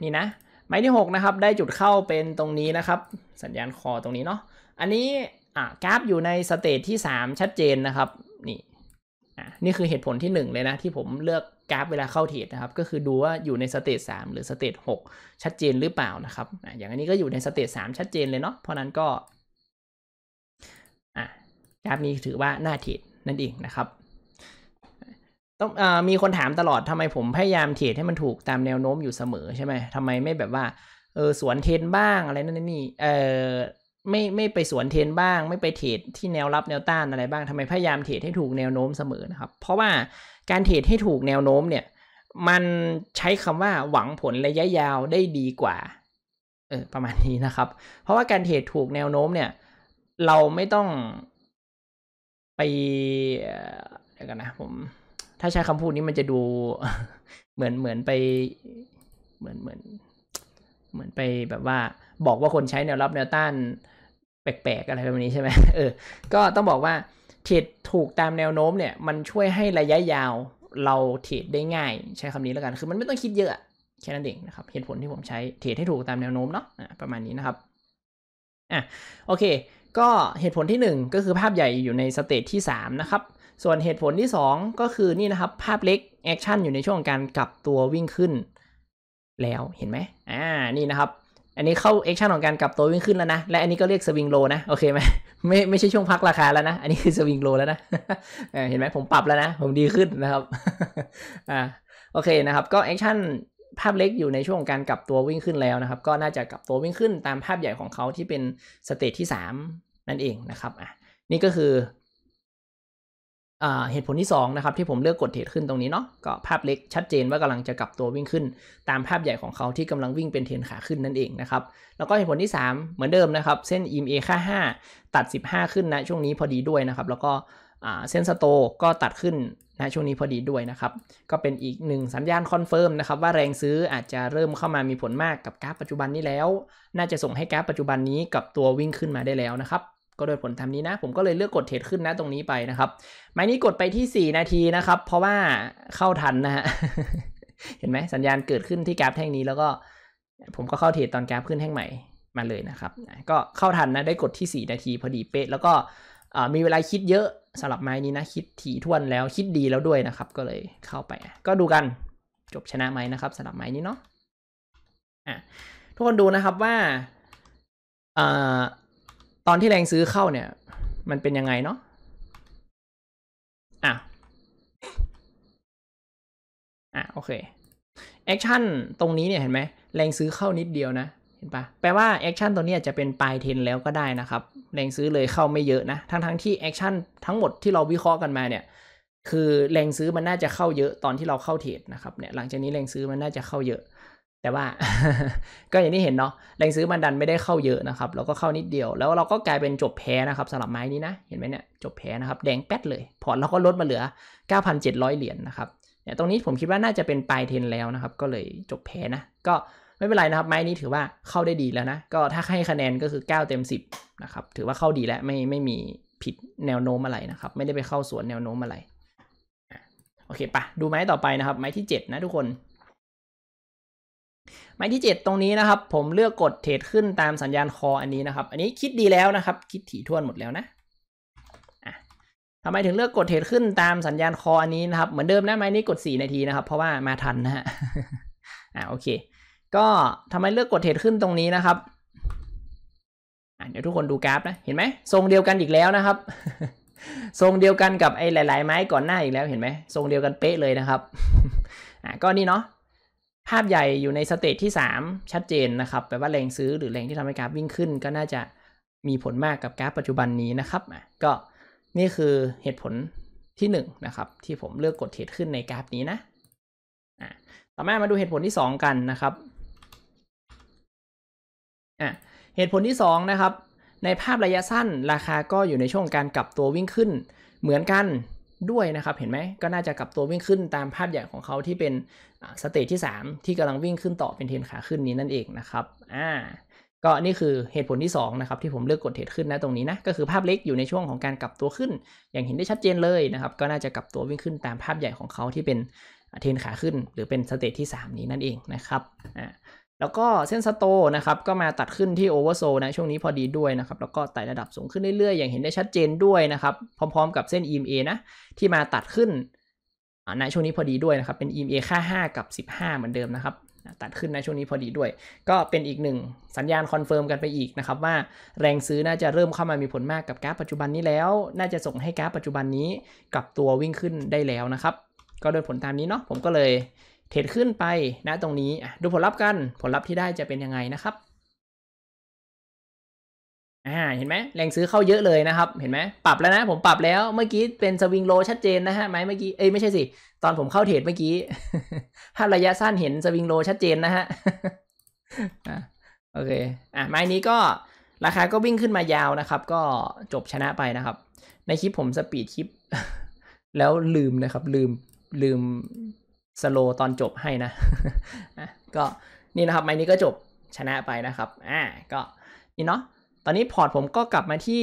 นี่นะไม้ที่6นะครับได้จุดเข้าเป็นตรงนี้นะครับ สัญญาณคอตรงนี้เนาะอันนี้กราฟอยู่ในสเตจที่ 3 ชัดเจนนะครับนี่นี่คือเหตุผลที่ 1 เลยนะ ที่ผมเลือกกราฟเวลาเข้าเทรดนะครับ ก็คือดูว่าอยู่ในสเตจสหรือสเตจหชัดเจนหรือเปล่านะครับอย่างอันนี้ก็อยู่ในสเตจสชัดเจนเลยเนาะเพราะนั้นก็กราฟนี้ถือว่าน่าเทรดนั่นเองนะครับ ต้องอมีคนถามตลอดทำไมผมพยายามเทรดให้มันถูกตามแนวโน้มอยู่เสมอใช่ไหมทำไมไม่แบบว่าเออสวนเทรนบ้างอะไรนั่นนี่เออไม่ไม่ไปสวนเทรนบ้าง ไม่ไปเทรดที่แนวรับแนวต้าน อะไรบ้างทำไมพยายามเทรดให้ถูกแนวโน้มเสมอนะครับ เพราะว่าการเทรดให้ถูกแนวโน้ม เนี่ย มันใช้คำว่าหวังผลระยะยาวได้ดีกว่าเออประมาณนี้นะครับ เพราะว่าการเทรดถูกแนวโน้ม เนี่ย เราไม่ต้องไปเดี๋ยวกันนะผม ถ้าใช้คำพูดนี้มันจะดูเหมือนเหมือนไปเหมือนเหมือนเหมือนไปแบบว่าบอกว่าคนใช้แนวรับแนวต้าน แปลกๆอะไรแบบนี้ใช่ไหมเออ ก็ต้องบอกว่าเทรดถูกตามแนวโน้มเนี่ยมันช่วยให้ระยะยาวเราเทรดได้ง่าย ใช้คำนี้แล้วกัน คือมันไม่ต้องคิดเยอะแค่นั้นเองนะครับ เหตุผลที่ผมใช้เทรดให้ถูกตามแนวโน้มเนาะประมาณนี้นะครับ อ่ะ โอเคก็เหตุผลที่ 1 ก็คือภาพใหญ่อยู่ในสเตจที่3นะครับส่วนเหตุผลที่2ก็คือนี่นะครับภาพเล็กแอคชั่นอยู่ในช่วงการกลับตัววิ่งขึ้น แล้วเห็นไหมอ่านี่นะครับ อันนี้เข้าแอคชั่นของการกลับตัววิ่งขึ้นแล้วนะและอันนี้ก็เรียกสวิงโลนะโอเคไหมไม่ไม่ใช่ช่วงพักราคาแล้วนะ อันนี้คือสวิงโลแล้วนะเห็นไหมผมปรับแล้วนะ ผมดีขึ้นนะครับอ่าโอเคนะครับ ก็แอคชั่นภาพเล็กอยู่ในช่วงการกลับตัววิ่งขึ้นแล้วนะครับก็น่าจะกลับตัววิ่งขึ้นตามภาพใหญ่ของเขาที่เป็นสเตจที่3นั่นเองนะครับ อ่ะนี่ก็คืออเหตุผลที่2นะครับที่ผมเลือกกดเทรดขึ้นตรงนี้เนาะ ก็ภาพเล็กชัดเจนว่ากำลังจะกลับตัววิ่งขึ้น ตามภาพใหญ่ของเขาที่กำลังวิ่งเป็นเทรนขาขึ้นนั่นเองนะครับ แล้วก็เหตุผลที่3เหมือนเดิมนะครับเส้น EMA ค่า5ตัด15ขึ้นนะช่วงนี้พอดีด้วยนะครับแล้วก็เส้นสโตก็ตัดขึ้นนะช่วงนี้พอดีด้วยนะครับ ก็เป็นอีกหนึ่งสัญญาณคอนเฟิร์มนะครับว่าแรงซื้ออาจจะเริ่มเข้ามามีผลมากกับกราฟปัจจุบันนี้แล้ว น่าจะส่งให้กราฟปัจจุบันนี้กับตัววิ่งขึ้นมาได้แล้วนะครับก็โดยผลทำนี้นะผมก็เลยเลือกกดเทรดขึ้นนะตรงนี้ไปนะครับไม้นี้กดไปที่ 4 นาทีนะครับ เพราะว่าเข้าทันนะฮะเห็นไหมสัญญาณเกิดขึ้นที่กราฟแท่งนี้แล้วก็ ผมก็เข้าเทรดตอนกราฟขึ้นแท่งใหม่มาเลยนะครับ ก็เข้าทันนะ ได้กดที่ 4 นาทีพอดีเป๊ะแล้วก็มีเวลาคิดเยอะสำหรับไม้นี้นะคิดถี่ถ้วนแล้วคิดดีแล้วด้วยนะครับ ก็เลยเข้าไป ก็ดูกันจบชนะไหมนะครับสำหรับไม้นี้เนาะะทุกคนดูนะครับว่าตอนที่แรงซื้อเข้าเนี่ย มันเป็นยังไงเนาะอ่ะอ่ะโอเคแอคชั่นตรงนี้เนี่ยเห็นไหมแรงซื้อเข้านิดเดียวนะเห็นปะแปลว่าแอคชั่นตัวนี้จะเป็นปลายเทนแล้วก็ได้นะครับแรงซื้อเลยเข้าไม่เยอะ นะทั้งทั้งที่แอคชั่นทั้งหมดที่เราวิเคราะห์กันมาเนี่ยคือแรงซื้อมันน่าจะเข้าเยอะตอนที่เราเข้าเทรดนะครับ เนี่ย หลังจากนี้แรงซื้อมันน่าจะเข้าเยอะแต่ว่าก็อย่างที่เห็นเนาะแรงซื้อมันดันไม่ได้เข้าเยอะนะครับแล้วก็เข้านิดเดียวแล้ว เราก็กลายเป็นจบแพ้นะครับสำหรับไม้นี้นะ เห็นไหมเนี่ยจบแพ้นะครับแดงแป๊ดเลย พอร์ตเราก็ลดมาเหลือ 9,700 เหรียญนนะครับเนี่ยตรงนี้ผมคิดว่าน่าจะเป็นปลายเทนแล้วนะครับก็เลยจบแพ้นะก็ไม่เป็นไรนะครับไม้นี้ถือว่าเข้าได้ดีแล้วนะก็ถ้าให้คะแนนก็คือ 9 เต็ม 10นะครับถือว่าเข้าดีแล้วไม่ไม่มีผิดแนวโน้มอะไรนะครับไม่ได้ไปเข้าสวนแนวโน้มอะไรโอเคปะดูไม้ต่อไปนะครับ ไม้ที่7นะทุกคนไม้ที่ 7 ตรงนี้นะครับ ผมเลือกกดเทรดขึ้นตามสัญญาณคออันนี้นะครับ อันนี้คิดดีแล้วนะครับ คิดถี่ถ้วนหมดแล้วนะทำไมถึงเลือกกดเทรดขึ้นตามสัญญาณคออันนี้นะครับ เหมือนเดิมนะ ไม้นี้กด4นาทีนะครับ เพราะว่ามาทันนะฮะอ่าโอเค ก็ทำไมเลือกกดเทรดขึ้นตรงนี้นะครับอ่าเดี๋ยวทุกคนดูกราฟนะ เห็นไหมทรงเดียวกันอีกแล้วนะครับ ทรงเดียวกันกับไอ้หลาย ๆไม้ก่อนหน้าอีกแล้วเห็นไหมทรงเดียวกันเป๊ะเลยนะครับอ่าก็นี่เนาะภาพใหญ่อยู่ในสเตจที่3ชัดเจนนะครับแปลว่าแรงซื้อหรือแรงที่ทำให้กราฟวิ่งขึ้น ก็น่าจะมีผลมากกับกราฟปัจจุบันนี้นะครับก็นี่คือเหตุผลที่1นะครับ ที่ผมเลือกกดเทรดขึ้นในกราฟนี้นะอ่ะต่อมามาดูเหตุผลที่ 2 กันนะครับอ่ะเหตุผลที่2นะครับ ในภาพระยะสั้นราคาก็อยู่ในช่วงการกลับตัววิ่งขึ้นเหมือนกันด้วยนะครับเห็นไหมก็น่าจะกลับตัววิ่งขึ้นตามภาพใหญ่ของเขาที่เป็นสเตจที่3 ที่กำลังวิ่งขึ้นต่อเป็นเทนขาขึ้นนี้นั่นเองนะครับอ่าก็นี่คือเหตุผลที่2นะครับที่ผมเลือกกดเทรดขึ้นนะตรงนี้นะก็คือภาพเล็กอยู่ในช่วงของการกลับตัวขึ้นอย่างเห็นได้ชัดเจนเลยนะครับก็น่าจะกลับตัววิ่งขึ้นตามภาพใหญ่ของเขาที่เป็นเทนขาขึ้นหรือเป็นสเตจที่ 3 นี้นั่นเองนะครับอ่าแล้วก็เส้นสโตนะครับก็มาตัดขึ้นที่โอเวอร์โซนะช่วงนี้พอดีด้วยนะครับแล้วก็ไต่ระดับสูงขึ้นเรื่อยๆอย่างเห็นได้ชัดเจนด้วยนะครับ พร้อมๆ กับเส้น EMA นะที่มาตัดขึ้นในช่วงนี้พอดีด้วยนะครับเป็น EMA ค่า 5 กับ 15 เหมือนเดิมนะครับตัดขึ้นในช่วงนี้พอดีด้วย ก็เป็นอีกหนึ่งสัญญาณคอนเฟิร์มกันไปอีกนะครับว่าแรงซื้อน่าจะเริ่มเข้ามามีผลมากกับกราฟปัจจุบันนี้แล้ว น่าจะส่งให้กราฟปัจจุบันนี้กลับตัววิ่งขึ้นได้แล้วนะครับก็โดยผลตามนี้เนาะผมก็เลยเทรดขึ้นไปนะตรงนี้ดูผลลัพธ์กันผลลัพธ์ที่ได้จะเป็นยังไงนะครับอ่าเห็นไหมแรงซื้อเข้าเยอะเลยนะครับ เห็นไหมปรับแล้วนะ ผมปรับแล้วเมื่อกี้เป็นสวิงโล ชัดเจนนะฮะไหมเมื่อกี้เอ้ยไม่ใช่สิตอนผมเข้าเทรดเมื่อกี้้าระยะสั้นเห็นสวิงโลชัดเจนนะฮะโอเคอ่ะไม้นี้ก็ราคาก็วิ่งขึ้นมายาวนะครับก็จบชนะไปนะครับ ในคลิปผมสปีดคลิป แล้วลืมนะครับ ลืมลืมสโลตอนจบให้นะ ก็นี่นะครับไม้นี้ก็จบชนะไปนะครับ อ่า ก็นี่เนาะ ตอนนี้พอร์ตผมก็กลับมาที่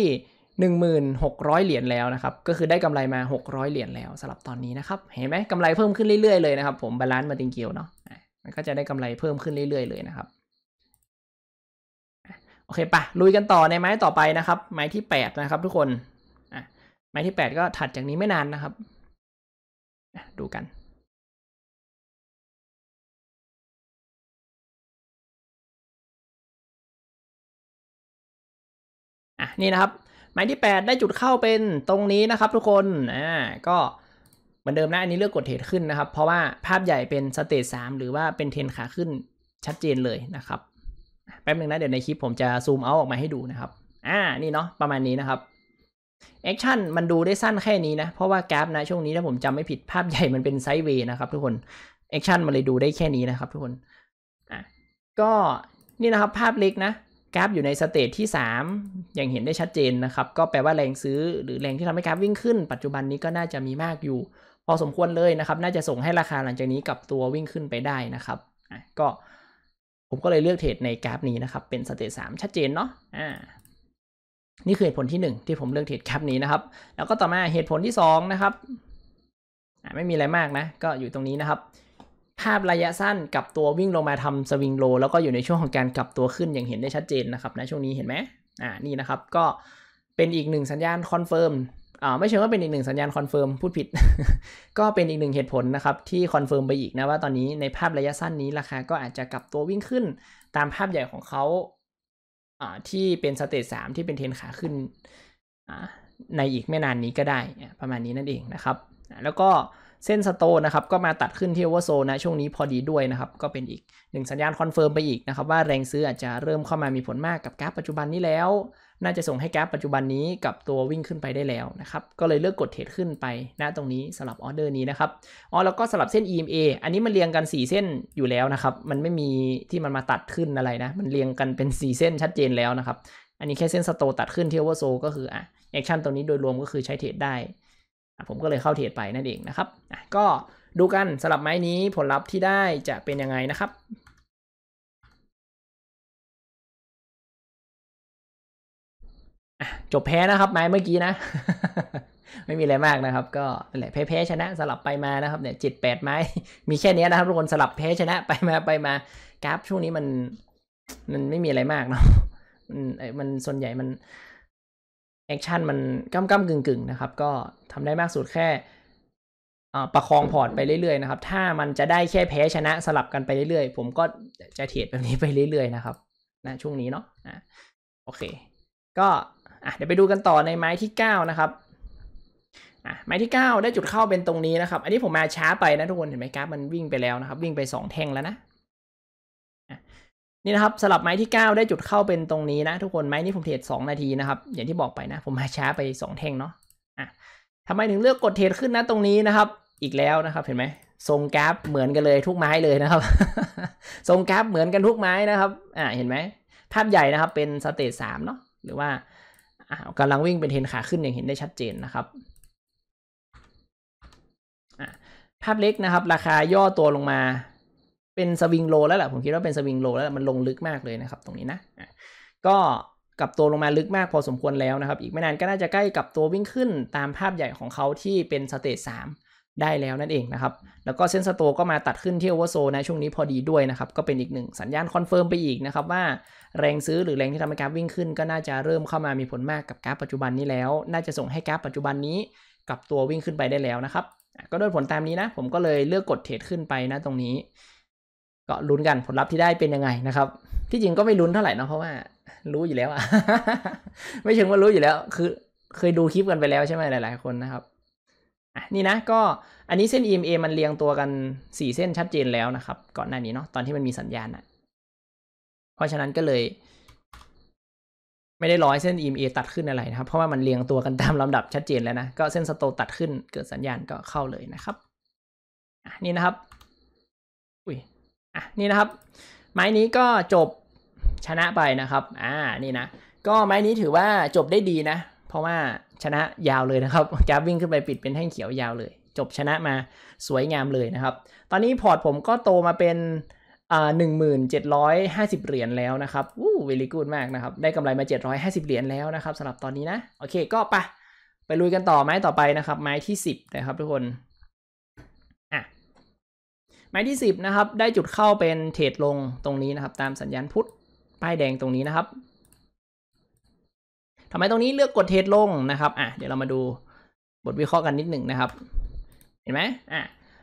1,600เหรียญแล้วนะครับ ก็คือได้กำไรมา600เหรียญแล้วสำหรับตอนนี้นะครับ เห็นไหมกำไรเพิ่มขึ้นเรื่อยๆเลยนะครับผมบาลานซ์มาติงเกียวเนาะ มันก็จะได้กำไรเพิ่มขึ้นเรื่อยๆเลยนะครับ โอเคปะลุยกันต่อในไม้ต่อไปนะครับไม้ที่8นะครับ ทุกคนไม้ที่8 ก็ถัดจากนี้ไม่นานนะครับดูกันอ่ะนี่นะครับหมายที่ 8 ได้จุดเข้าเป็นตรงนี้นะครับทุกคนอ่าก็เหมือนเดิมนะอันนี้เลือกกดเทรดขึ้นนะครับ เพราะว่าภาพใหญ่เป็นสเตจสามหรือว่าเป็นเทรนขาขึ้นชัดเจนเลยนะครับแป๊บนึงนะเดี๋ยวในคลิปผมจะซูมเอาออกมาให้ดูนะครับ อ่านี่เนาะประมาณนี้นะครับแอคชั่นมันดูได้สั้นแค่นี้นะ เพราะว่าแกรบนะช่วงนี้ถ้าผมจำไม่ผิดภาพใหญ่มันเป็นไซด์เวย์นะครับ ทุกคนแอคชั่นมันเลยดูได้แค่นี้นะครับ ทุกคนอ่ะก็นี่นะครับ ภาพเล็กนะกราฟอยู่ในสเตจที่3อย่างเห็นได้ชัดเจนนะครับ ก็แปลว่าแรงซื้อหรือแรงที่ทำให้ กราฟวิ่งขึ้น ปัจจุบันนี้ก็น่าจะมีมากอยู่พอสมควรเลยนะครับ น่าจะส่งให้ราคาหลังจากนี้กับตัววิ่งขึ้นไปได้นะครับก็ ผมก็เลยเลือกเทรดในกราฟนี้นะครับ เป็นสเตจสามชัดเจนเนาะอ่า นี่คือเหตุผลที่ 1 ที่ผมเลือกเทรดกรับนี้นะครับ แล้วก็ต่อมาเหตุผลที่2นะครับไม่มีอะไรมากนะก็อยู่ตรงนี้นะครับภาพระยะสั้นกับตัววิ่งลงมาทำสวิงโลแล้วก็อยู่ในช่วงของการกลับตัวขึ้นอย่างเห็นได้ชัดเจนนะครับ ในะช่วงนี้เห็นไหมอ่านี่นะครับก็เป็นอีกหนึ่งสัญญาณคอนเฟิร์มอ่าไม่ใช่ว่าเป็นอีกหนึ่งสัญญาณคอนเฟิร์มพูดผิดก็เป็นอีกหนึ่งเหตุผลนะครับที่คอนเฟิร์มไปอีกนะว่าตอนนี้ในภาพระยะสั้นนี้ราคาก็อาจจะกลับตัววิ่งขึ้น ตามภาพใหญ่ของเขาอ่าที่เป็นสเตจสามที่เป็นเทนขาขึ้นอ่าในอีกไม่นานนี้ก็ได้ ประมาณนี้นั่นเองนะครับแล้วก็เส้นสโตนนะครับก็มาตัดขึ้นที่โอเวอร์โซนะช่วงนี้พอดีด้วยนะครับก็เป็นอีกหนึ่งสัญญาณคอนเฟิร์มไปอีกนะครับว่าแรงซื้ออาจจะเริ่มเข้ามามีผลมากกับกราฟปัจจุบันนี้แล้ว น่าจะส่งให้กราฟปัจจุบันนี้กับตัววิ่งขึ้นไปได้แล้วนะครับก็เลยเลือกกดเทรดขึ้นไปนะตรงนี้สำหรับออเดอร์นี้นะครับอ๋อแล้วก็สำหรับเส้น EMA อันนี้มันเรียงกัน 4 เส้นอยู่แล้วนะครับมันไม่มีที่มันมาตัดขึ้นอะไรนะมันเรียงกันเป็น 4 เส้นชัดเจนแล้วนะครับอันนี้แค่เส้นสโตตัดขึ้นที่โอเวอร์โซก็คืออ่ะแอคชั่นตรงนี้โดยรวมก็คือใช้เทรดได้ผมก็เลยเข้าเทรดไปนั่นเองนะครับก็ดูกันสำหรับไม้นี้ผลลัพธ์ที่ได้จะเป็นยังไงนะครับ จบแพ้นะครับไม้เมื่อกี้นะ ไม่มีอะไรมากนะครับ ก็นั่นแหละแพ้ชนะ สลับไปมานะครับเนี่ยเจ็ดแปดไม้มีแค่นี้นะครับทุกคนสลับแพ้ชนะ ไปมาไปมากราฟ ช่วงนี้มัน มันไม่มีอะไรมากเนาะมันมันส่วนใหญ่มันแอคชั่นมันก้าก้ำกึ่งกึ่งนะครับ ก็ทำได้มากสุดแค่ประคองพอร์ตไปเรื่อยๆนะครับถ้ามันจะได้แค่แพ้ชนะสลับกันไปเรื่อยๆ ผมก็จะเทรดแบบนี้ไปเรื่อยๆนะครับนะช่วงนี้เนาะอ่ะโอเค ก็ อ่ะเดี๋ยวไปดูกันต่อในไม้ที่เก้านะครับ อ่ะ ไม้ที่9ได้จุดเข้าเป็นตรงนี้นะครับอันนี้ผมมาช้าไปนะทุกคนเห็นไหมกราฟมันวิ่งไปแล้วนะครับ วิ่งไป2แท่งแล้วนะนี่นะครับสลับไม้ที่ 9 ได้จุดเข้าเป็นตรงนี้นะ ทุกคนไม้นี้ผมเทรด2นาทีนะครับ อย่างที่บอกไปนะผมมาช้าไป 2แท่งเนาะอ่ะทำไมถึงเลือกกดเทรดขึ้นนะตรงนี้นะครับ อีกแล้วนะครับ เห็นไหมทรงกราฟเหมือนกันเลยทุกไม้เลยนะครับ ทรงกราฟเหมือนกันทุกไม้นะครับอ่าเห็นไหมภาพใหญ่นะครับ เป็นสเตจสามเนาะหรือว่าอ่ากำลังวิ่งเป็นเทนขาขึ้นอย่างเห็นได้ชัดเจนนะครับภาพเล็กนะครับ ราคาย่อตัวลงมาเป็นสวิงโลแล้วแหละผมคิดว่าเป็นสวิงโลแล้วมันลงลึกมากเลยนะครับตรงนี้นะ ก็กลับตัวลงมาลึกมากพอสมควรแล้วนะครับ อีกไม่นานก็น่าจะใกล้กับตัววิ่งขึ้นตามภาพใหญ่ของเขาที่เป็นสเตจสามได้แล้วนั่นเองนะครับ แล้วก็เส้นสโตก็มาตัดขึ้นเที่โอเวอร์โซนะช่วงนี้พอดีด้วยนะครับก็เป็นอีกหนึ่งสัญญาณคอนเฟิร์มไปอีกนะครับว่าแรงซื้อหรือแรงที่ทำให้กราฟวิ่งขึ้น ก็น่าจะเริ่มเข้ามามีผลมากกับกราฟปัจจุบันนี้แล้ว น่าจะส่งให้กราฟปัจจุบันนี้กับตัววิ่งขึ้นไปได้แล้วนะครับ ก็ด้วยผลตามนี้นะ ผมก็เลยเลือกกดเทรดขึ้นไปนะ ตรงนี้ก็ลุ้นกันผลลัพธ์ที่ได้เป็นยังไงนะครับ ที่จริงก็ไม่ลุ้นเท่าไหร่นะเพราะว่า รู้อยู่แล้วอะไม่เชิงว่ารู้อยู่แล้ว คือ เคยดูคลิปกันไปแล้วใช่ไหมหลาย ๆ คนนะครับนี่นะ ก็ อันนี้เส้น EMA มันเรียงตัวกัน4เส้นชัดเจนแล้วนะครับ ก่อนหน้านี้เนาะตอนที่มันมีสัญญาณนะเพราะฉะนั้นก็เลย ไม่ได้ร้อยเส้น EMA ตัดขึ้นอะไรนะครับ เพราะว่ามันเรียงตัวกันตามลำดับชัดเจนแล้วนะก็เส้นสโตตัดขึ้นเกิดสัญญาณก็เข้าเลยนะครับนี่นะครับอุ้ยอ่ะนี่นะครับ ไม้นี้ก็จบชนะไปนะครับอ่านี่นะ ก็ไม้นี้ถือว่าจบได้ดีนะ เพราะว่าชนะยาวเลยนะครับกราฟวิ่งขึ้นไปปิดเป็นแท่งเขียวยาวเลย จบชนะมาสวยงามเลยนะครับ ตอนนี้พอร์ตผมก็โตมาเป็นอ่าหนึ่งหมื่นเจ็ดร้อยห้าสิบเหรียญแล้วนะครับวู้เวลิกูดมากนะครับ ได้กำไรมาเจ็ดร้อยห้าสิบเหรียญแล้วนะครับสำหรับตอนนี้นะ โอเคก็ไปไปลุยกันต่อไม้ต่อไปนะครับ ไม้ที่สิบนะครับทุกคนไม้ที่ 10 นะครับได้จุดเข้าเป็นเทรดลงตรงนี้นะครับ ตามสัญญาณพุทธป้ายแดงตรงนี้นะครับทำไมตรงนี้เลือกกดเทรดลงนะครับ อ่ะ เดี๋ยวเรามาดูบทวิเคราะห์กันนิดหนึ่งนะครับ เห็นไหมอ่ะ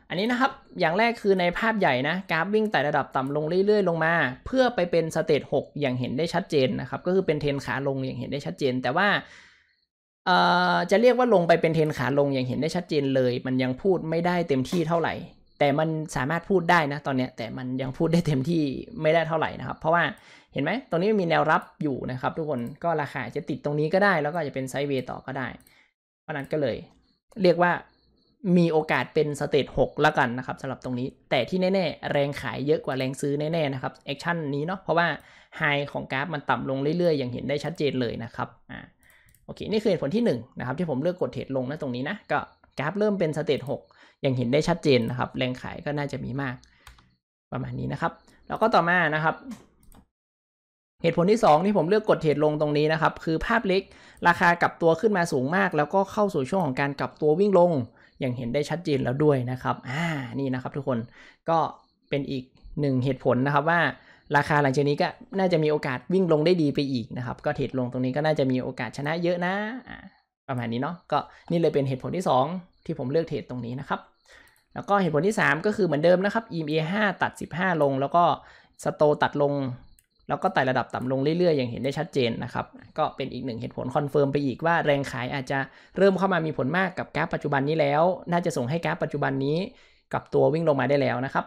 อันนี้นะครับ อย่างแรกคือในภาพใหญ่นะ กราฟวิ่งแต่ระดับต่ำลงเรื่อย ๆลงมา เพื่อไปเป็นสเตจ6อย่างเห็นได้ชัดเจนนะครับ ก็คือเป็นเทนขาลงอย่างเห็นได้ชัดเจน แต่ว่าจะเรียกว่าลงไปเป็นเทนขาลงอย่างเห็นได้ชัดเจนเลย มันยังพูดไม่ได้เต็มที่เท่าไหร่แต่มันสามารถพูดได้นะตอนนี้แต่มันยังพูดได้เต็มที่ไม่ได้เท่าไหร่นะครับเพราะว่าเห็นไหมตรงนี้มีแนวรับอยู่นะครับทุกคนก็ราคาจะติดตรงนี้ก็ได้แล้วก็จะเป็นไซด์เวย์ต่อก็ได้เพราะนั้นก็เลย เรียกว่ามีโอกาสเป็นสเตจ6ละกันนะครับสำหรับตรงนี้ แต่ที่แน่ๆแรงขายเยอะกว่าแรงซื้อแน่ๆนะครับแอคชั่นนี้เนาะเพราะว่าไฮของกราฟมันต่ำลงเรื่อยๆ อย่างเห็นได้ชัดเจนเลยนะครับอ่าโอเคนี่คือเหตุผลที่1นนะครับที่ผมเลือกกดเทรดลงนะตรงนี้นะก็กราฟเริ่มเป็นสเตจ6ยังเห็นได้ชัดเจนนะครับแรงขายก็น่าจะมีมาก ประมาณนี้นะครับ แล้วก็ต่อมานะครับ เหตุผลที่2ที่ผมเลือกกดเทรดลงตรงนี้นะครับ คือภาพเล็กราคากลับตัวขึ้นมาสูงมาก แล้วก็เข้าสู่ช่วงของการกลับตัววิ่งลง อย่างเห็นได้ชัดเจนแล้วด้วยนะครับ อ่านี่นะครับทุกคนก็เป็นอีกหนึ่งเหตุผลนะครับ ว่าราคาหลังจากนี้ก็น่าจะมีโอกาสวิ่งลงได้ดีไปอีกนะครับ ก็เทรดลงตรงนี้ก็น่าจะมีโอกาสชนะเยอะนะประมาณนี้เนาะก็นี่เลยเป็นเหตุผลที่ 2 ที่ผมเลือกเทรดตรงนี้นะครับแล้วก็เหตุผลที่ 3 ก็คือเหมือนเดิมนะครับ EMA 5 ตัด 15 ลง แล้วก็สโตตัดลง แล้วก็ไต่ระดับต่ำลงเรื่อยๆอย่างเห็นได้ชัดเจนนะครับก็เป็นอีกหนึ่งเหตุผลคอนเฟิร์มไปอีกว่าแรงขายอาจจะเริ่มเข้ามามีผลมากกับกราฟปัจจุบันนี้แล้ว น่าจะส่งให้กราฟปัจจุบันนี้กับตัววิ่งลงมาได้แล้วนะครับ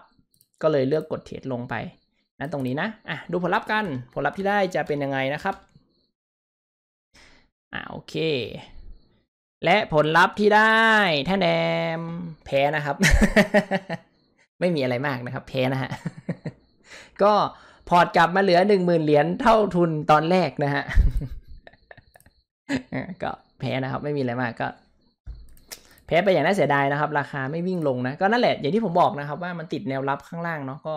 ก็เลยเลือกกดเทรดลงไปนะตรงนี้นะอ่ะดูผลลัพธ์กันผลลัพธ์ที่ได้จะเป็นยังไงนะครับอ่าโอเคและผลลัพธ์ที่ได้ท่านแอมแพ้นะครับ ไม่มีอะไรมากนะครับแพ้นะฮะก็พอร์ตกลับมาเหลือหนึ่งหมื่นเหรียญเท่าทุนตอนแรก นะฮะก็แพ้นะครับ ไม่มีอะไรมากก็ แพ้ไปอย่างน่าเสียดายนะครับ ราคาไม่วิ่งลงนะ ก็นั่นแหละอย่างที่ผมบอกนะครับ ว่ามันติดแนวรับข้างล่างเนาะก็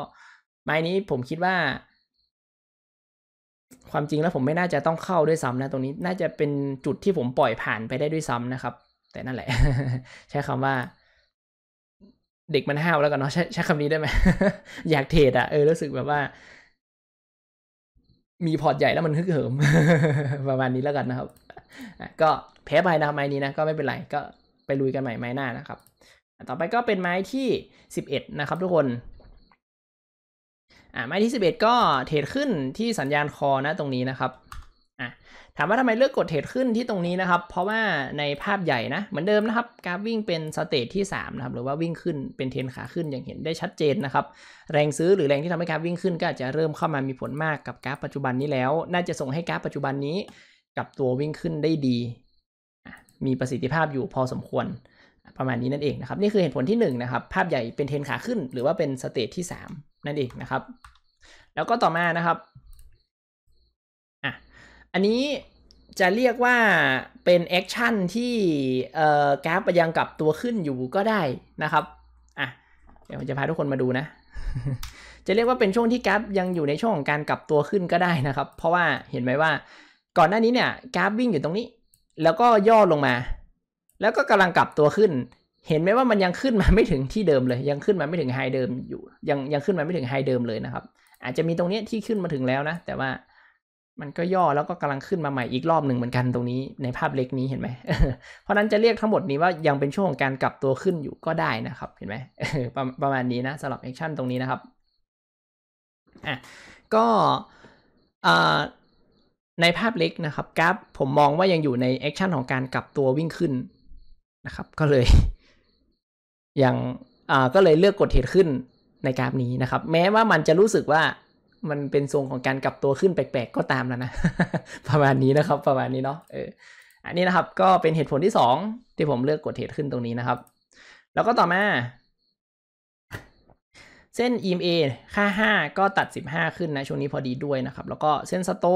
ไม้นี้ผมคิดว่าความจริงแล้วผมไม่น่าจะต้องเข้าด้วยซ้ำนะตรงนี้ น่าจะเป็นจุดที่ผมปล่อยผ่านไปได้ด้วยซ้ำนะครับ แต่นั่นแหละ ใช้คำว่า เด็กมันห้าวแล้วกันเนาะใช้คำนี้ได้ไหมอยากเทรดอะเออรู้สึกแบบว่า มีพอร์ตใหญ่แล้วมันฮึกเหิมประมาณนี้แล้วกันนะครับก็แพ้ไปนะไม้นี้นะก็ไม่เป็นไรก็ไปลุยกันใหม่ไม้หน้านะครับต่อไปก็เป็นไม้ที่11 นะครับทุกคน่าไม้ที่11 ก็เทรดขึ้นที่สัญญาณคอนะ ตรงนี้นะครับอ่ะถามว่าทำไมเลือกกดเทรดขึ้นที่ตรงนี้นะครับ เพราะว่าในภาพใหญ่นะเหมือนเดิมนะครับ กราฟวิ่งเป็นสเตจที่ 3 นะครับ หรือว่าวิ่งขึ้นเป็นเทรนขาขึ้นอย่างเห็นได้ชัดเจนนะครับ แรงซื้อหรือแรงที่ทำให้กราฟวิ่งขึ้นก็อาจจะเริ่มเข้ามามีผลมากกับกราฟปัจจุบันนี้แล้ว น่าจะส่งให้กราฟปัจจุบันนี้กับตัววิ่งขึ้นได้ดีมีประสิทธิภาพอยู่พอสมควรประมาณนี้นั่นเองนะครับนี่คือเหตุผลที่1นะครับภาพใหญ่เป็นเทรนขาขึ้น หรือว่าเป็นสเตจที่ 3นั่นเองนะครับ แล้วก็ต่อมานะครับอ่ะอันนี้จะเรียกว่าเป็นแอคชั่นที่เอ่อกราฟปยังกับตัวขึ้นอยู่ก็ได้นะครับอ่ะเดี๋ยวจะพาทุกคนมาดูนะ จะเรียกว่าเป็นช่วงที่กราฟยังอยู่ในช่วงของการกลับตัวขึ้นก็ได้นะครับ เพราะว่าเห็นไหมว่า ก่อนหน้านี้เนี่ยกราฟวิ่งอยู่ตรงนี้ แล้วก็ย่อลงมา แล้วก็กำลังกลับตัวขึ้นเห็นไหมว่ามันยังขึ้นมาไม่ถึงที่เดิมเลย ยังขึ้นมาไม่ถึงไฮเดิมอยู่ ยังยังขึ้นมาไม่ถึงไฮเดิมเลยนะครับ อาจจะมีตรงนี้ที่ขึ้นมาถึงแล้วนะ แต่ว่ามันก็ย่อแล้วก็กำลังขึ้นมาใหม่อีกรอบหนึ่งเหมือนกันตรงนี้ ในภาพเล็กนี้เห็นไหมเพราะนั้นจะเรียกทั้งหมดนี้ว่ายังเป็นช่วงของการกลับตัวขึ้นอยู่ก็ได้นะครับ เห็นไหมประประมาณนี้นะสำหรับแอคชั่นตรงนี้นะครับอ่ะก็ในภาพเล็กนะครับกราฟผมมองว่ายังอยู่ในแอคชั่นของการกลับตัววิ่งขึ้นนะครับ ก็เลยอย่างอ่าก็เลยเลือกกดเทรดขึ้นในกราฟนี้นะครับ แม้ว่ามันจะรู้สึกว่ามันเป็นทรงของการกลับตัวขึ้นแปลกๆ ก็ตามแล้วนะประมาณนี้นะครับ ประมาณนี้เนาะเอออันนี้นะครับ ก็เป็นเหตุผลที่2ที่ผมเลือกกดเทรดขึ้นตรงนี้นะครับ แล้วก็ต่อมาเส้น EMA ค่า 5 ก็ตัด 15 ขึ้นนะ ช่วงนี้พอดีด้วยนะครับ แล้วก็เส้นสโต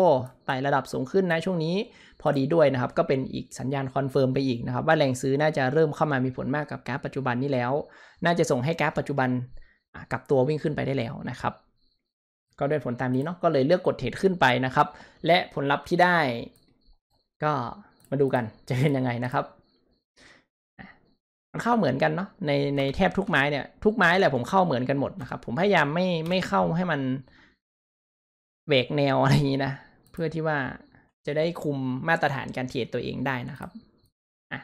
ไต่ระดับสูงขึ้นนะ ช่วงนี้พอดีด้วยนะครับ ก็เป็นอีกสัญญาณคอนเฟิร์มไปอีกนะครับว่าแรงซื้อน่าจะเริ่มเข้ามามีผลมากกับกราฟปัจจุบันนี้แล้ว น่าจะส่งให้กราฟปัจจุบันกับตัววิ่งขึ้นไปได้แล้วนะครับ ก็ด้วยผลตามนี้เนาะ ก็เลยเลือกกดเทรดขึ้นไปนะครับ และผลลัพธ์ที่ได้ ก็มาดูกันจะเป็นยังไงนะครับเข้าเหมือนกันเนาะในในแทบทุกไม้เนี่ยทุกไม้แหละผมเข้าเหมือนกันหมดนะครับ ผมพยายามไม่ไม่เข้าให้มันเบรกแนวอะไรอย่างนี้นะเพื่อที่ว่าจะได้คุมมาตรฐานการเทรดตัวเองได้นะครับอ่ะ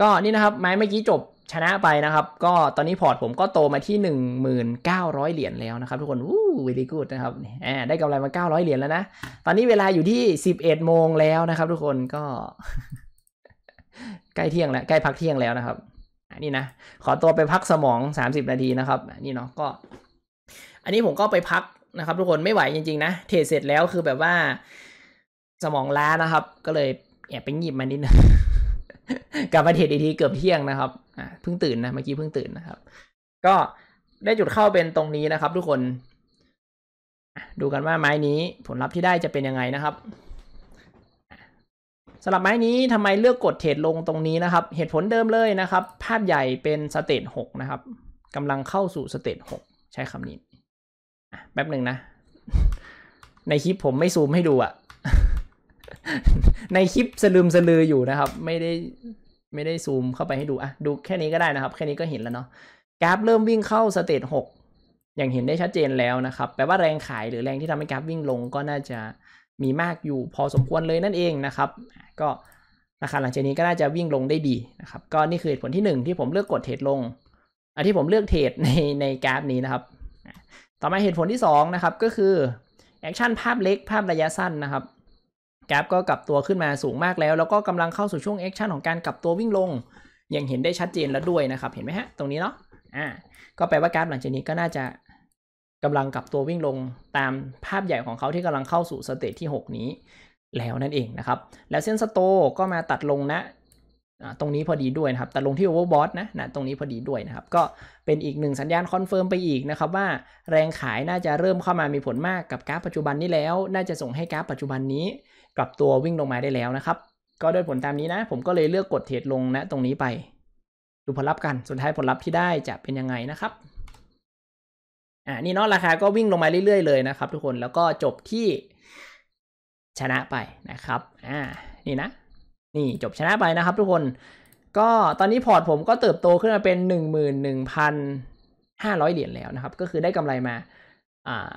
ก็นี่นะครับ ไม้เมื่อกี้จบชนะไปนะครับ ก็ตอนนี้พอร์ตผมก็โตมาที่หหนึ่งมื่นเก้้ารอยเหรียญแล้วนะครับทุกคนวู้วีดีกูดนะครับอได้กำไรมาเก้าร้อยเหรียญแล้วนะตอนนี้เวลาอยู่ที่สิบเอ็ดโมงแล้วนะครับ ทุกคนก็ใกล้เที่ยงแล้วใกล้พักเที่ยงแล้วนะครับนี่นะขอตัวไปพักสมองสสามิบนาทีนะครับนี่เนาะก็ อันนี้ผมก็ไปพักนะครับ ทุกคนไม่ไหวจริงๆนะเทรดเสร็จแล้วคือแบบว่าสมองล้านะครับ ก็เลยแอบไปหยิบมานิดนึงกลับมาเทรดอีกทีเกือบเที่ยงนะครับอ่าเพิ่งตื่นนะเมื่อกี้เพิ่งตื่นนะครับ ก็ได้จุดเข้าเป็นตรงนี้นะครับ ทุกคนดูกันว่าไม้นี้ผลลัพธ์ที่ได้จะเป็นยังไงนะครับสำหรับไม้นี้ทำไมเลือกกดเทรดลงตรงนี้นะครับ เหตุผลเดิมเลยนะครับ ภาพใหญ่เป็นสเตจ 6 นะครับกำลังเข้าสู่สเตจ 6 ใช้คำนี้แป๊บหนึ่งนะ ในคลิปผมไม่ซูมให้ดูอะในคลิปสลืมสลืออยู่นะครับ ไม่ได้ไม่ได้ซูมเข้าไปให้ดูอะดูแค่นี้ก็ได้นะครับ แค่นี้ก็เห็นแล้วเนาะกราฟเริ่มวิ่งเข้าสเตจ 6 อย่างเห็นได้ชัดเจนแล้วนะครับแปลว่าแรงขายหรือแรงที่ทำให้กราฟวิ่งลงก็น่าจะมีมากอยู่พอสมควรเลยนั่นเองนะครับ ก็ราคาหลังจากนี้ก็น่าจะวิ่งลงได้ดีนะครับ ก็นี่คือเหตุผลที่ 1 ที่ผมเลือกกดเทรดลงอที่ผมเลือกเทรดในในกราฟนี้นะครับ ต่อมาเหตุผลที่2นะครับก็คือแอคชั่นภาพเล็กภาพระยะสั้นนะครับกราฟก็กลับตัวขึ้นมาสูงมากแล้ว แล้วก็กำลังเข้าสู่ช่วงแอคชั่นของการกลับตัววิ่งลงยังเห็นได้ชัดเจนแล้วด้วยนะครับ เห็นไหมฮะตรงนี้เนาะอ่าก็แปลว่ากราฟหลังจากนี้ก็น่าจะกำลังกลับตัววิ่งลงตามภาพใหญ่ของเขาที่กำลังเข้าสู่สเตจที่ 6 นี้แล้วนั่นเองนะครับ แล้วเส้นสโตก็มาตัดลงนะ ตรงนี้พอดีด้วยนะครับแต่ลงที่โอเวอร์บอสนะนะ ตรงนี้พอดีด้วยนะครับ ก็เป็นอีกหนึ่งสัญญาณคอนเฟิร์มไปอีกนะครับ ว่าแรงขายน่าจะเริ่มเข้ามามีผลมากกับกราฟปัจจุบันนี้แล้ว น่าจะส่งให้กราฟปัจจุบันนี้ กลับตัววิ่งลงมาได้แล้วนะครับ ก็ด้วยผลตามนี้นะ ผมก็เลยเลือกกดเทรดลงนะตรงนี้ไป ดูผลลัพธ์กันสุดท้ายผลลัพธ์ที่ได้จะเป็นยังไงนะครับอ่านี่เนาะราคาก็วิ่งลงมาเรื่อยๆเลยนะครับทุกคนแล้วก็จบที่ชนะไปนะครับ อ่า นี่นะนี่จบชนะไปนะครับทุกคนก็ตอนนี้พอร์ตผมก็เติบโตขึ้นมาเป็น11,500เหรียญแล้วนะครับ ก็คือได้กำไรมา อ่า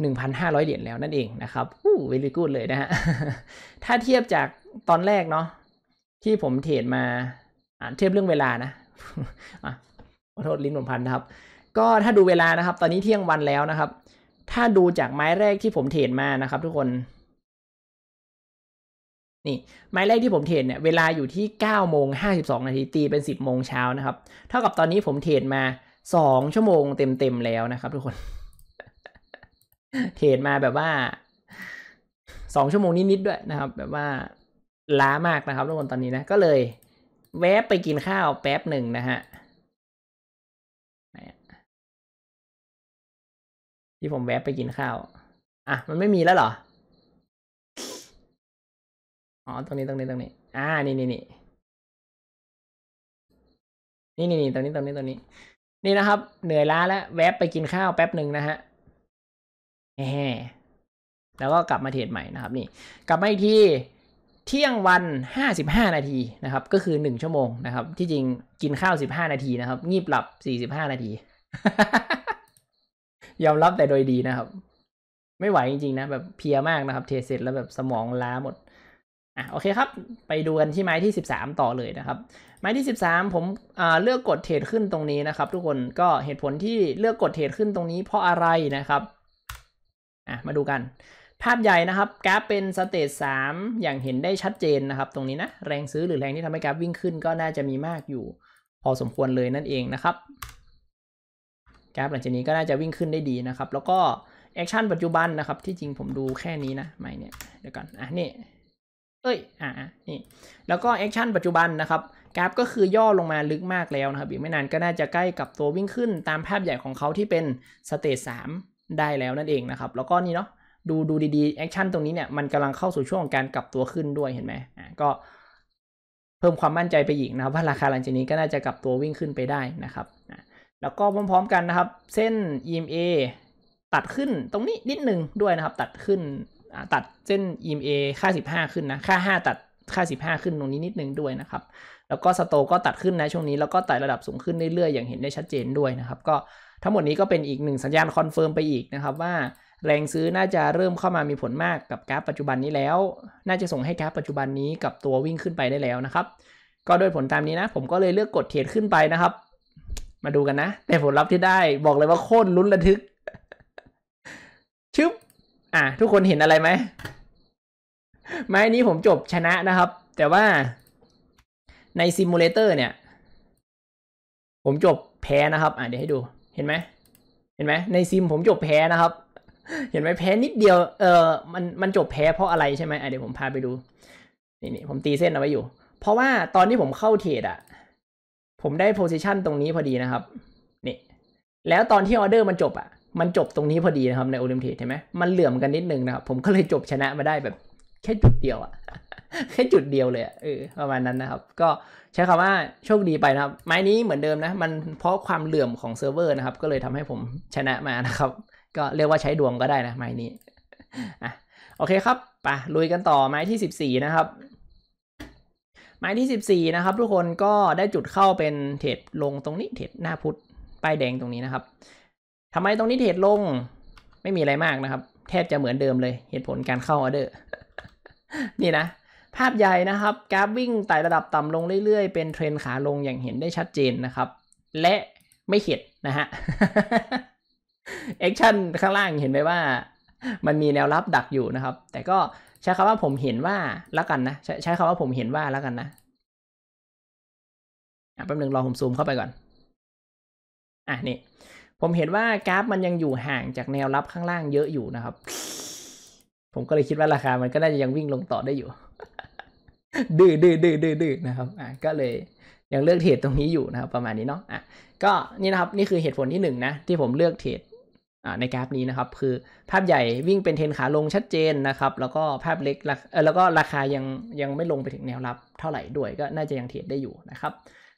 1,500เหรียญแล้วนั่นเองนะครับอู้เวลิกูดเลยนะฮะถ้าเทียบจากตอนแรกเนาะที่ผมเทรดมาอ่าเทียบเรื่องเวลานะขอโทษ ลิ้นผมพันนะครับก็ถ้าดูเวลานะครับตอนนี้เที่ยงวันแล้วนะครับ ถ้าดูจากไม้แรกที่ผมเทรดมานะครับทุกคน นี่ไม้แรกที่ผมเทรดเนี่ย เวลาอยู่ที่9โมง52นาทีตีเป็น10โมงเช้านะครับ เท่ากับตอนนี้ผมเทรดมา2ชั่วโมงเต็มๆแล้วนะครับ ทุกคนเทรดมาแบบว่า2ชั่วโมงนิดๆด้วยนะครับ แบบว่าล้ามากนะครับทุกคนตอนนี้นะ ก็เลย แวะไปกินข้าวแป๊บหนึ่งนะฮะที่ผมแวะไปกินข้าว อ่ะ มันไม่มีแล้วเหรอ อ๋อ ตรงนี้ ตรงนี้ ตรงนี้ อ่า นี่นี่นี่ นี่นี่นี่ ตรงนี้ ตรงนี้ ตรงนี้ นี่นะครับ เหนื่อยล้าแล้วแวะไปกินข้าวแป๊บหนึ่งนะฮะแฮแล้วก็กลับมาเทรดใหม่นะครับ นี่ กลับมาอีกที เที่ยงวันหห้าสิบ้านาทีนะครับ ก็คือหนึ่งชั่วโมงนะครับ ที่จริงกินข้าวสิบห้านาทีนะครับ งีบหลับสสี่ิบห้านาทียอมรับแต่โดยดีนะครับ ไม่ไหวจริงๆนะแบบเพียมากนะครับ เทเสร็จแล้วแบบสมองล้าหมด อ่ะ โอเคครับ ไปดูกันที่ไม้ที่13 ต่อเลยนะครับ ไม้ที่13ผมเลือกกดเทรดขึ้นตรงนี้นะครับ ทุกคนก็เหตุผลที่เลือกกดเทรดขึ้นตรงนี้ เพราะอะไรนะครับ อ่ะ มาดูกัน ภาพใหญ่นะครับกราฟเป็นสเตจ3อย่างเห็นได้ชัดเจนนะครับ ตรงนี้นะแรงซื้อหรือแรงที่ทำให้กราฟวิ่งขึ้นก็น่าจะมีมากอยู่ พอสมควรเลยนั่นเองนะครับกราฟหลังจากนี้ก็น่าจะวิ่งขึ้นได้ดีนะครับ แล้วก็แอคชั่นปัจจุบันนะครับ ที่จริงผมดูแค่นี้นะไม่เนี่ยเดี๋ยวก่อนอ่ะนี่เอ้ยอ่ะนี่ แล้วก็แอคชั่นปัจจุบันนะครับกราฟก็คือย่อลงมาลึกมากแล้วนะครับอีกไม่นานก็น่าจะใกล้กับตัววิ่งขึ้นตามภาพใหญ่ของเขาที่เป็นสเตจสามได้แล้วนั่นเองนะครับ แล้วก็นี่เนาะดูดูดีๆแอคชั่นตรงนี้เนี่ยมันกำลังเข้าสู่ช่วงการกลับตัวขึ้นด้วยเห็นไหมอ่ะก็เพิ่มความมั่นใจไปอีกนะครับว่าราคาหลังจากนี้ก็น่าจะกลับตัววิ่งขึ้นไปได้นะครับอ่ะแล้วก็พร้อมๆ กันนะครับเส้น EMA ตัดขึ้นตรงนี้นิดนึงด้วยนะครับ ตัดขึ้นตัดเส้น EMA ค่า15ขึ้นนะค่า 5 ตัดค่า15ขึ้นตรงนี้นิดนึงด้วยนะครับแล้วก็สโตก็ตัดขึ้นนะช่วงนี้แล้วก็ไต่ระดับสูงขึ้นเรื่อยๆ อย่างเห็นได้ชัดเจนด้วยนะครับก็ทั้งหมดนี้ก็เป็นอีกหนึ่งสัญญาณคอนเฟิร์มไปอีกนะครับ ว่าแรงซื้อน่าจะเริ่มเข้ามามีผลมากกับกราฟปัจจุบันนี้แล้ว น่าจะส่งให้กราฟปัจจุบันนี้กับตัววิ่งขึ้นไปได้แล้วนะครับ ก็โดยผลตามนี้นะ ผมก็เลยเลือกกดเทรดขึ้นไปนะครับมาดูกันนะ แต่ผลลัพธ์ที่ได้ บอกเลยว่าโคตรลุ้นระทึกชึบอ่ะทุกคนเห็นอะไรไหมไม้นี้ผมจบชนะนะครับแต่ว่าในซิมูเลเตอร์เนี่ยผมจบแพ้นะครับ อ่ะเดี๋ยวให้ดู เห็นไหมเห็นไหมในซิมผมจบแพ้นะครับ เห็นไหมแพ้นิดเดียวเออมันมันจบแพ้เพราะอะไรใช่ไหมอ่ะเดี๋ยวผมพาไปดูนี่นี่ผมตีเส้นเอาไว้อยู่ เพราะว่าตอนที่ผมเข้าเทรดอะผมได้โพซิชันตรงนี้พอดีนะครับ นี่ แล้วตอนที่ออเดอร์มันจบอะ่ะมันจบตรงนี้พอดีนะครับ ในโอลิมปิกห็นไหมมันเหลื่อมกันนิดนึงนะครับผมก็เลยจบชนะมาได้แบบแค่จุดเดียวอะ่ะแค่จุดเดียวเลยอเออประมาณนั้นนะครับ ก็ใช้คำว่าโชคดีไปนะครับ ไม้นี้เหมือนเดิมนะ มันเพราะความเหลื่อมของเซิร์ฟเวอร์นะครับ ก็เลยทำให้ผมชนะมานะครับ ก็เรียกว่าใช้ดวงก็ได้นะไม้นี้ อ่ะโอเคครับไปลุยกันต่อไม้ที่14นะครับหมายที่14นะครับ ทุกคนก็ได้จุดเข้าเป็นเทรดลงตรงนี้เทรดหน้าพุทธป้ายแดงตรงนี้นะครับ ทำไมตรงนี้เทรดลง ไม่มีอะไรมากนะครับ แทบจะเหมือนเดิมเลยเหตุผลการเข้าออเดอร์นี่นะภาพใหญ่นะครับ กราฟวิ่งไต่ระดับต่ำลงเรื่อยๆ เป็นเทรนขาลงอย่างเห็นได้ชัดเจนนะครับ และไม่เข็ดนะฮะแอคชั่นข้างล่างเห็นไหมว่ามันมีแนวรับดักอยู่นะครับ แต่ก็ใช้คำว่าผมเห็นว่าแล้วกันนะ ใช้คำว่าผมเห็นว่าแล้วกันนะแป๊บหนึ่งรอผมซูมเข้าไปก่อน อ่ะนี่ ผมเห็นว่ากราฟมันยังอยู่ห่างจากแนวรับข้างล่างเยอะอยู่นะครับ ผมก็เลยคิดว่าราคามันก็น่าจะยังวิ่งลงต่อได้อยู่ดื้อดื้อดื้อดื้อดื้อนะครับอ่ะก็เลยยังเลือกเทรดตรงนี้อยู่นะครับ ประมาณนี้เนาะอ่ะก็นี่นะครับนี่คือเหตุผลที่หนึ่งนะที่ผมเลือกเทรดในกราฟนี้นะครับคือภาพใหญ่วิ่งเป็นเทนขาลงชัดเจนนะครับ แล้วก็ภาพเล็กแล้วก็ราคายังยังไม่ลงไปถึงแนวรับเท่าไหร่ด้วยก็น่าจะยังเทรดได้อยู่นะครับ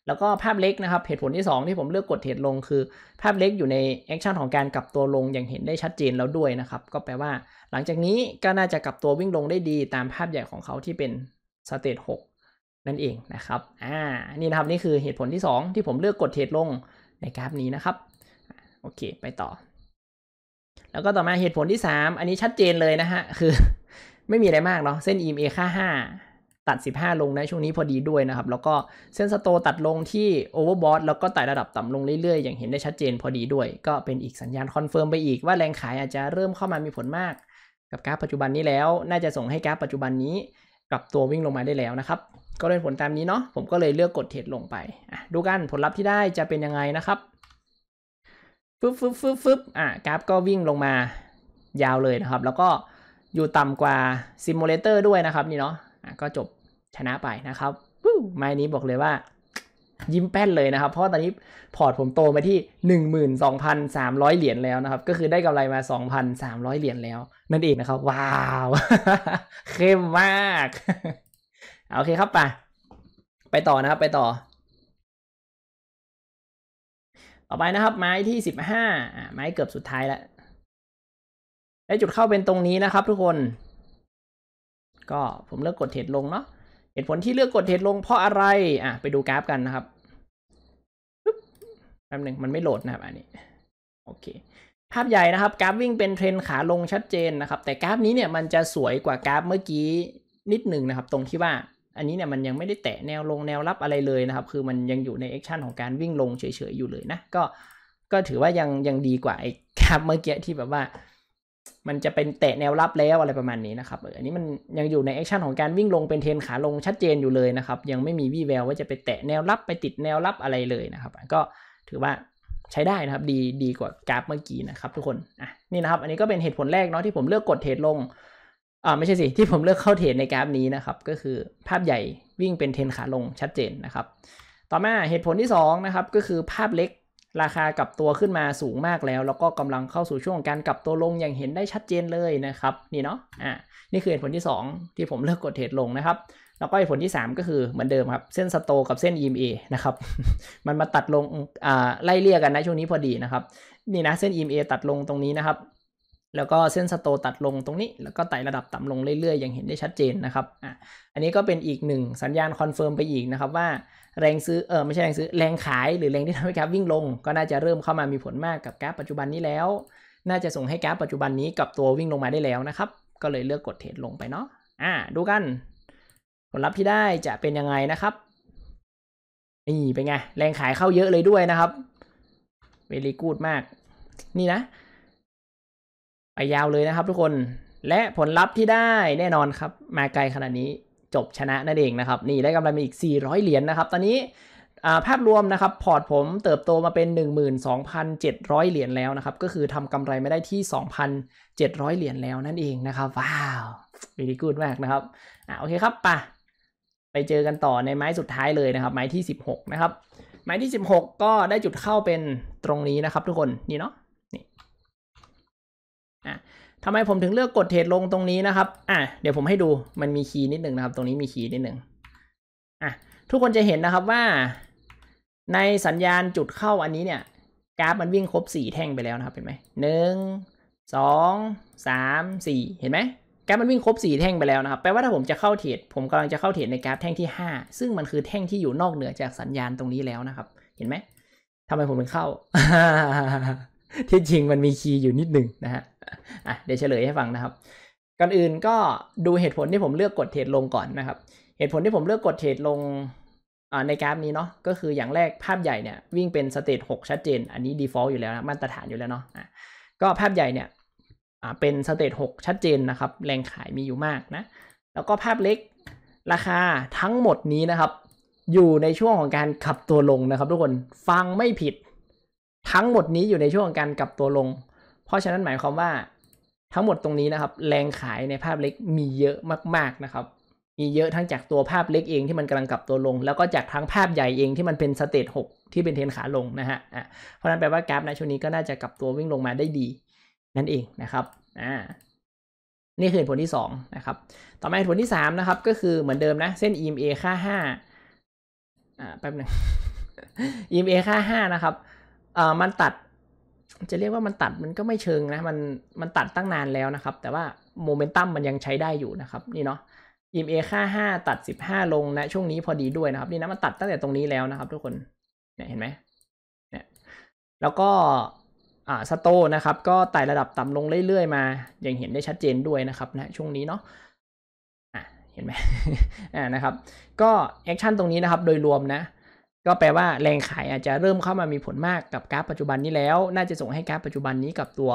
แล้วก็ภาพเล็กนะครับเหตุผลที่ 2 ที่ผมเลือกกดเทรดลงคือ ภาพเล็กอยู่ในแอคชั่นของการกลับตัวลงอย่างเห็นได้ชัดเจนแล้วด้วยนะครับก็แปลว่า หลังจากนี้ก็น่าจะกลับตัววิ่งลงได้ดีตามภาพใหญ่ของเขาที่เป็นสเตจ6นั่นเองนะครับอ่านี่นะครับนี่คือเหตุผลที่ 2 ที่ผมเลือกกดเทรดลงในกราฟนี้นะครับโอเค ไปต่อแล้วก็ต่อมาเหตุผลที่ 3 อันนี้ชัดเจนเลยนะฮะ คือ ไม่มีอะไรมากเนาะเส้น EMA ค่า 5 ตัด 15 ลงในช่วงนี้พอดีด้วยนะครับ แล้วก็เส้นสโตตัดลงที่โอเวอร์บอทแล้วก็ไต่ระดับต่ำลงเรื่อยๆ อย่างเห็นได้ชัดเจนพอดีด้วย ก็เป็นอีกสัญญาณคอนเฟิร์มไปอีกว่าแรงขายอาจจะเริ่มเข้ามามีผลมากกับกราฟปัจจุบันนี้แล้ว น่าจะส่งให้กราฟปัจจุบันนี้ กลับตัววิ่งลงมาได้แล้วนะครับ ก็เลนผลตามนี้เนาะผมก็เลยเลือกกดเทรดลงไปดูกันผลลัพธ์ที่ได้จะเป็นยังไงนะครับฟึบฟึบฟึบฟึบอ่ะกราฟก็วิ่งลงมายาวเลยนะครับ แล้วก็อยู่ต่ำกว่าซิมูเลเตอร์ด้วยนะครับ นี่เนาะ อ่ะก็จบชนะไปนะครับ วู้ไม้นี้บอกเลยว่า ยิ้มแป้นเลยนะครับ เพราะตอนนี้พอร์ตผมโตมาที่ 12,300 เหรียญแล้วนะครับ ก็คือได้กำไรมา 2,300 เหรียญแล้ว นั่นเองนะครับว้าว เข้มมาก โอเคครับป่ะไปต่อนะครับ ไปต่อต่อไปนะครับไม้ที่สิบห้าไม้เกือบสุดท้ายแล้วได้จุดเข้าเป็นตรงนี้นะครับ ทุกคน ก็ผมเลือกกดเทรดลงเนาะเหตุผลที่เลือกกดเทรดลงเพราะอะไรอ่ะ ไปดูกราฟกันนะครับแป๊บหนึ่งมันไม่โหลดนะครับ อันนี้ โอเค ภาพใหญ่นะครับกราฟวิ่งเป็นเทรนขาลงชัดเจนนะครับ แต่กราฟนี้เนี่ย มันจะสวยกว่ากราฟเมื่อกี้นิดหนึ่งนะครับ ตรงที่ว่าอันนี้เนี่ยมันยังไม่ได้แตะแนวลงแนวรับอะไรเลยนะครับคือมันยังอยู่ในแอคชั่นของการวิ่งลงเฉยๆอยู่เลยนะก็ก็ถือว่ายังยังดีกว่าไอ้ครับเมื่อกี้ที่แบบว่า มันจะเป็นแตะแนวรับแล้วอะไรประมาณนี้นะครับอันนี้มันยังอยู่ในแอคชั่นของการวิ่งลงเป็นเทนขาลงชัดเจนอยู่เลยนะครับยังไม่มีวี่แววว่าจะไปแตะแนวรับไปติดแนวรับอะไรเลยนะครับก็ถือว่าใช้ได้นะครับดีดีกว่ากราฟเมื่อกี้นะครับ ทุกคนอ่ะนี่นะครับอันนี้ก็เป็นเหตุผลแรกเนาะที่ผมเลือกกดเทรดลงอ่าไม่ใช่สิที่ผมเลือกเข้าเทรดในกราฟนี้นะครับก็คือภาพใหญ่วิ่งเป็นเทรนขาลงชัดเจนนะครับ ต่อมาเหตุผลที่2นะครับก็คือภาพเล็กราคากลับตัวขึ้นมาสูงมากแล้วแล้วก็กำลังเข้าสู่ช่วงการกลับตัวลงอย่างเห็นได้ชัดเจนเลยนะครับ นี่เนาะอ่านี่คือเหตุผลที่ 2 ที่ผมเลือกกดเทรดลงนะครับ แล้วก็เหตุผลที่ 3 ก็คือเหมือนเดิมครับเส้นสโตกับเส้น EMA นะครับมันมาตัดลงอ่าไล่เลี่ยกันนะช่วงนี้พอดีนะครับนี่นะเส้น EMA ตัดลงตรงนี้นะครับแล้วก็เส้นสโตตัดลงตรงนี้ แล้วก็ไต่ระดับต่ำลงเรื่อยๆ อย่างเห็นได้ชัดเจนนะครับ อ่ะ อันนี้ก็เป็นอีกหนึ่งสัญญาณคอนเฟิร์มไปอีกนะครับว่าแรงซื้อเออไม่ใช่แรงซื้อแรงขายหรือแรงที่ทำให้กราฟวิ่งลงก็น่าจะเริ่มเข้ามามีผลมากกับกราฟปัจจุบันนี้แล้ว น่าจะส่งให้กราฟปัจจุบันนี้กับตัววิ่งลงมาได้แล้วนะครับ ก็เลยเลือกกดเทรดลงไปเนาะอ่ะดูกัน ผลลัพธ์ที่ได้จะเป็นยังไงนะครับ นี่เป็นไงแรงขายเข้าเยอะเลยด้วยนะครับเวลีกูดมาก นี่นะไปยาวเลยนะครับทุกคนและผลลัพธ์ที่ได้แน่นอนครับมาไกลขนาดนี้จบชนะนั่นเองนะครับนี่ได้กำไรมาอีก 400 เหรียญนนะครับตอนนี้ภาพรวมนะครับพอร์ตผม เติบโตมาเป็น 12,700 เหรียญแล้วนะครับก็คือทำกำไรไม่ได้ที่ 2,700 เหรียญแล้วนั่นเองนะครับว้าววีดีกูดมากนะครับอ่ะโอเคครับปะไปเจอกันต่อในไม้สุดท้ายเลยนะครับ ไม้ที่ 16 นะครับไม้ที่ 16 ก็ได้จุดเข้าเป็นตรงนี้นะครับ ทุกคนนี่เนาะ่ะทำไมผมถึงเลือกกดเทรดลงตรงนี้นะครับ อ่ะ เดี๋ยวผมให้ดู มันมีคีย์นิดหนึ่งนะครับ ตรงนี้มีคีย์นิดหนึ่งอ่ะ ทุกคนจะเห็นนะครับว่าในสัญญาณจุดเข้าอันนี้เนี่ย กราฟมันวิ่งครบสี่แท่งไปแล้วนะครับเห็นไหม หนึ่ง สอง สาม สี่ เห็นไหมกราฟมันวิ่งครบสี่แท่งไปแล้วนะครับ แปลว่าถ้าผมจะเข้าเทรด ผมกำลังจะเข้าเทรดในกราฟแท่งที่ห้า ซึ่งมันคือแท่งที่อยู่นอกเหนือจากสัญญาณตรงนี้แล้วนะครับ เห็นไหมทำไมผมถึงเข้า ที่จริงมันมีคีย์อยู่นิดหนึ่งนะฮะเดี๋ยวเฉลยให้ฟังนะครับก่อนอื่นก็ดูเหตุผลที่ผมเลือกกดเทรดลงก่อนนะครับ เหตุผลที่ผมเลือกกดเทรดลงในกราฟนี้เนาะก็คืออย่างแรกภาพใหญ่เนี่ยวิ่งเป็นสเตจ6ชัดเจน อันนี้ default อยู่แล้วนะมาตรฐานอยู่แล้วเนาะะก็ภาพใหญ่เนี่ยเป็นสเตจ6ชัดเจนนะครับแรงขายมีอยู่มากนะแล้วก็ภาพเล็กราคาทั้งหมดนี้นะครับ อยู่ในช่วงของการขับตัวลงนะครับ ทุกคนฟังไม่ผิดทั้งหมดนี้อยู่ในช่วงของการกลับตัวลงเพราะฉะนั้นหมายความว่าทั้งหมดตรงนี้นะครับ แรงขายในภาพเล็กมีเยอะมาก ๆนะครับ มีเยอะทั้งจากตัวภาพเล็กเองที่มันกำลังกลับตัวลง แล้วก็จากทั้งภาพใหญ่เองที่มันเป็นสเตจ6ที่เป็นเทนขาลงนะฮะอ่ะเพราะนั้นแปลว่ากราฟในช่วงนี้ก็น่าจะกลับตัววิ่งลงมาได้ดี นั่นเองนะครับอ่านี่คือผลที่2นะครับ ต่อมาผลที่3นะครับ ก็คือเหมือนเดิมนะ เส้น EMA ค่า5อ่าแป๊บหนึ่ง EMA ค่า5นะครับ เอ่อมันตัดจะเรียกว่ามันตัดมันก็ไม่เชิงนะมันมันตัดตั้งนานแล้วนะครับแต่ว่าโมเมนตัมมันยังใช้ได้อยู่นะครับ นี่เนาะ EMA ค่า5ตัด15ลงนะช่วงนี้พอดีด้วยนะครับ นี่นะมันตัดตั้งแต่ตรงนี้แล้วนะครับ ทุกคน เนี่ยเห็นไหมเนี่ย แล้วก็อ่าสโตนะครับ ก็ไต่ระดับต่ำลงเรื่อยๆมาอย่างเห็นได้ชัดเจนด้วยนะครับ นะช่วงนี้เนาะอ่เห็นไหมอ่านะครับ ก็แอคชั่นตรงนี้นะครับ โดยรวมนะก็แปลว่า แรงขายอาจจะเริ่มเข้ามามีผลมากกับกราฟปัจจุบันนี้แล้ว น่าจะส่งให้กราฟปัจจุบันนี้กับตัว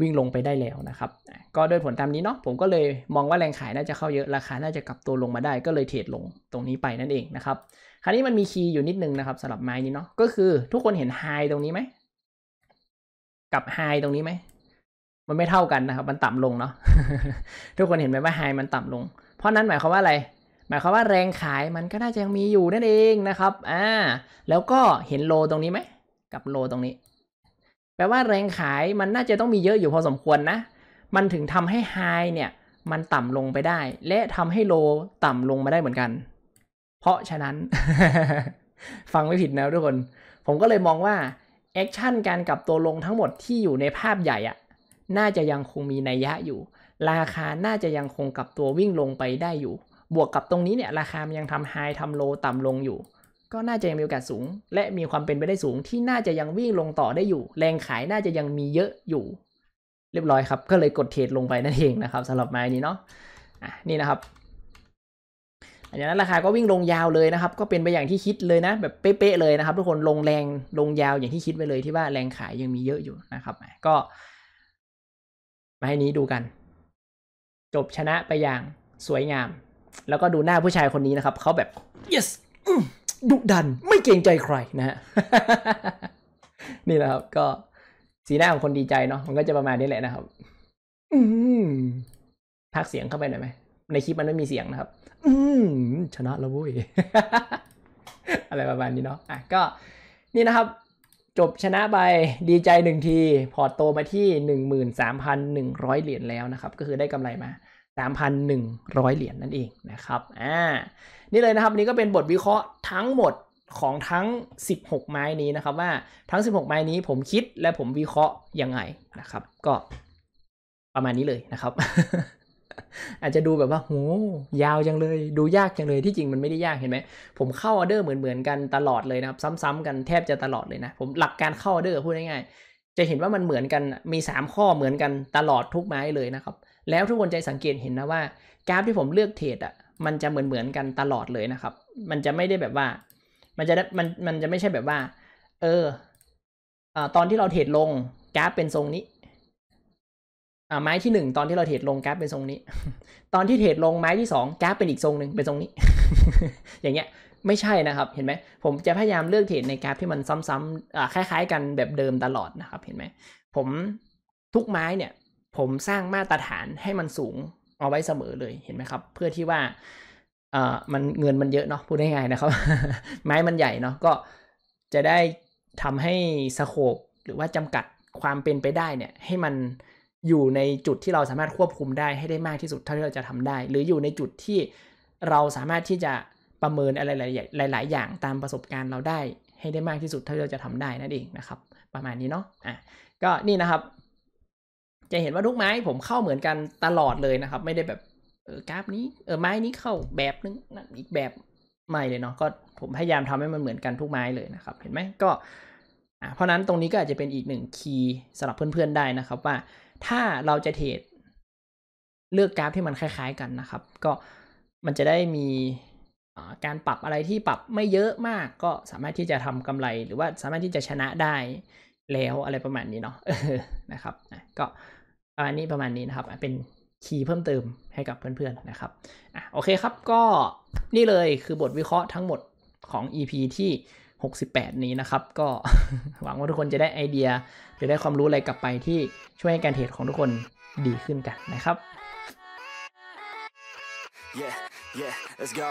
วิ่งลงไปได้แล้วนะครับ ก็ด้วยผลตามนี้เนาะผมก็เลยมองว่าแรงขายน่าจะเข้าเยอะราคาน่าจะกลับตัวลงมาได้ ก็เลยเทรดลงตรงนี้ไปนั่นเองนะครับ คราวนี้มันมีคีย์อยู่นิดนึงนะครับสำหรับไม้นี้เนาะก็คือทุกคนเห็นไฮตรงนี้ไหมกับไฮตรงนี้ไหมมันไม่เท่ากันนะครับ มันต่ำลงเนาะทุกคนเห็นไหมว่าไฮมันต่ำลง เพราะนั้นหมายความว่าอะไรหมายความว่าแรงขายมันก็น่าจะยังมีอยู่นั่นเองนะครับอ่าแล้วก็เห็นโลตรงนี้ไหม กับโลตรงนี้ แปลว่าแรงขายมันน่าจะต้องมีเยอะอยู่พอสมควรนะ มันถึงทำให้ไฮเนี่ยมันต่ำลงไปได้ และทำให้โลต่ำลงมาได้เหมือนกัน เพราะฉะนั้น ฟังไม่ผิดนะทุกคน ผมก็เลยมองว่าแอคชั่นการกลับตัวลงทั้งหมดที่อยู่ในภาพใหญ่อะน่าจะยังคงมีนัยยะอยู่ ราคาน่าจะยังคงกลับตัววิ่งลงไปได้อยู่บวกกับตรงนี้เนี่ย ราคามันยังทำไฮทำโลต่ำลงอยู่ ก็น่าจะยังมีโอกาสสูง และมีความเป็นไปได้สูงที่น่าจะยังวิ่งลงต่อได้อยู่ แรงขายน่าจะยังมีเยอะอยู่ เรียบร้อยครับ ก็เลยกดเทรดลงไปนั่นเองนะครับสำหรับไม้นี้เนาะะนี่นะครับอันนั้นราคาก็วิ่งลงยาวเลยนะครับ ก็เป็นไปอย่างที่คิดเลยนะ แบบเป๊ะๆเลยนะครับทุกคนลงแรงลงยาวอย่างที่คิดไปเลยที่ว่าแรงขายยังมีเยอะอยู่นะครับก็ มาให้นี้ดูกัน จบชนะไปอย่างสวยงามแล้วก็ดูหน้าผู้ชายคนนี้นะครับ เขาแบบ yes ดุดันไม่เกรงใจใครนะฮะนี่แหละครับก็สีหน้าของคนดีใจเนาะมันก็จะประมาณนี้แหละนะครับ อืมพักเสียงเข้าไปหน่อยไหมในคลิปมันไม่มีเสียงนะครับ อืมชนะแล้วเว้ย อะไรประมาณนี้เนาะอ่ะก็ นี่นะครับ จบชนะไปดีใจหนึ่งที พอตโตมาที่หหหนนนนึึ่่่งมมืสาพังร้อยเหรียญแล้วนะครับ ก็คือได้กำไรมา3,100 เหรียญนนั่นเองนะครับ อ่า นี่เลยนะครับ นี้ก็เป็นบทวิเคราะห์ทั้งหมดของทั้ง16ไม้นี้นะครับ ว่า ทั้ง16ไม้นี้ผมคิดและผมวิเคราะห์ยังไงนะครับ ก็ประมาณนี้เลยนะครับ อาจจะดูแบบว่าโหยาวจังเลยดูยากจังเลย ที่จริงมันไม่ได้ยากเห็นไหมผมเข้าออเดอร์เหมือนๆกันตลอดเลยนะครับ ซ้ำๆกันแทบจะตลอดเลยนะ ผมหลักการเข้าออเดอร์พูดง่ายๆจะเห็นว่ามันเหมือนกันมี3ข้อเหมือนกันตลอดทุกไม้เลยนะครับแล้วทุกคนใจสังเกตเห็นนะว่า กราฟที่ผมเลือกเทรดอ่ะ มันจะเหมือนเหมือนกันตลอดเลยนะครับ มันจะไม่ได้แบบว่า มันจะมันมันจะไม่ใช่แบบว่า เอออตอนที่เราเทรดลงกราฟเป็นทรงนี้ อ่าไม้ที่หนึ่งตอนที่เราเทรดลงกราฟเป็นทรงนี้ ตอนที่เทรดลงไม้ที่สองกราฟเป็นอีกทรงหนึ่งเป็นทรงนี้ อย่างเงี้ย ไม่ใช่นะครับ เห็นไหมผมจะพยายามเลือกเทรดในกราฟ ที่มันซ้ำๆคล้ายๆกันแบบเดิมตลอดนะครับ เห็นไหมผมทุกไม้เนี่ยผมสร้างมาตรฐานให้มันสูงเอาไว้เสมอเลยเห็นไหมครับ เพื่อที่ว่า เออมันเงินมันเยอะเนาะพูดง่ายๆนะครับ ไม้มันใหญ่เนาะก็จะได้ทำให้สโคปหรือว่าจำกัดความเป็นไปได้เนี่ย ให้มันอยู่ในจุดที่เราสามารถควบคุมได้ให้ได้มากที่สุดเท่าที่เราจะทำได้ หรืออยู่ในจุดที่เราสามารถที่จะประเมินอะไรหลายๆอย่างตามประสบการณ์เราได้ ให้ได้มากที่สุดเท่าที่เราจะทำได้นั่นเองนะครับ ประมาณนี้เนาะอ่ะก็นี่นะครับจะเห็นว่าทุกไม้ผมเข้าเหมือนกันตลอดเลยนะครับ ไม่ได้แบบเออกราฟนี้เออไม้นี้เข้าแบบนึงนั่นอีกแบบไม่เลยเนาะก็ผมพยายามทำให้มันเหมือนกันทุกไม้เลยนะครับ เห็นไหมก็เพราะนั้นตรงนี้ก็อาจจะเป็นอีกหนึ่งคีย์สำหรับเพื่อนๆได้นะครับ ว่าถ้าเราจะเทรดเลือกกราฟที่มันคล้ายๆกันนะครับ ก็มันจะได้มีการปรับอะไรที่ปรับไม่เยอะมาก ก็สามารถที่จะทำกำไร หรือว่าสามารถที่จะชนะได้แล้วอะไรประมาณนี้เนาะนะครับก็อันนี้ประมาณนี้นะครับ เป็นคีย์เพิ่มเติมให้กับเพื่อนๆนะครับอ่ะโอเคครับก็นี่เลยคือบทวิเคราะห์ทั้งหมดของ EP ที่ 68 นี้นะครับ ก็หวังว่าทุกคนจะได้ไอเดีย หรือได้ความรู้อะไรกลับไปที่ช่วยให้การเทรดของทุกคนดีขึ้นกันนะครับ Yeah, yeah, let's go.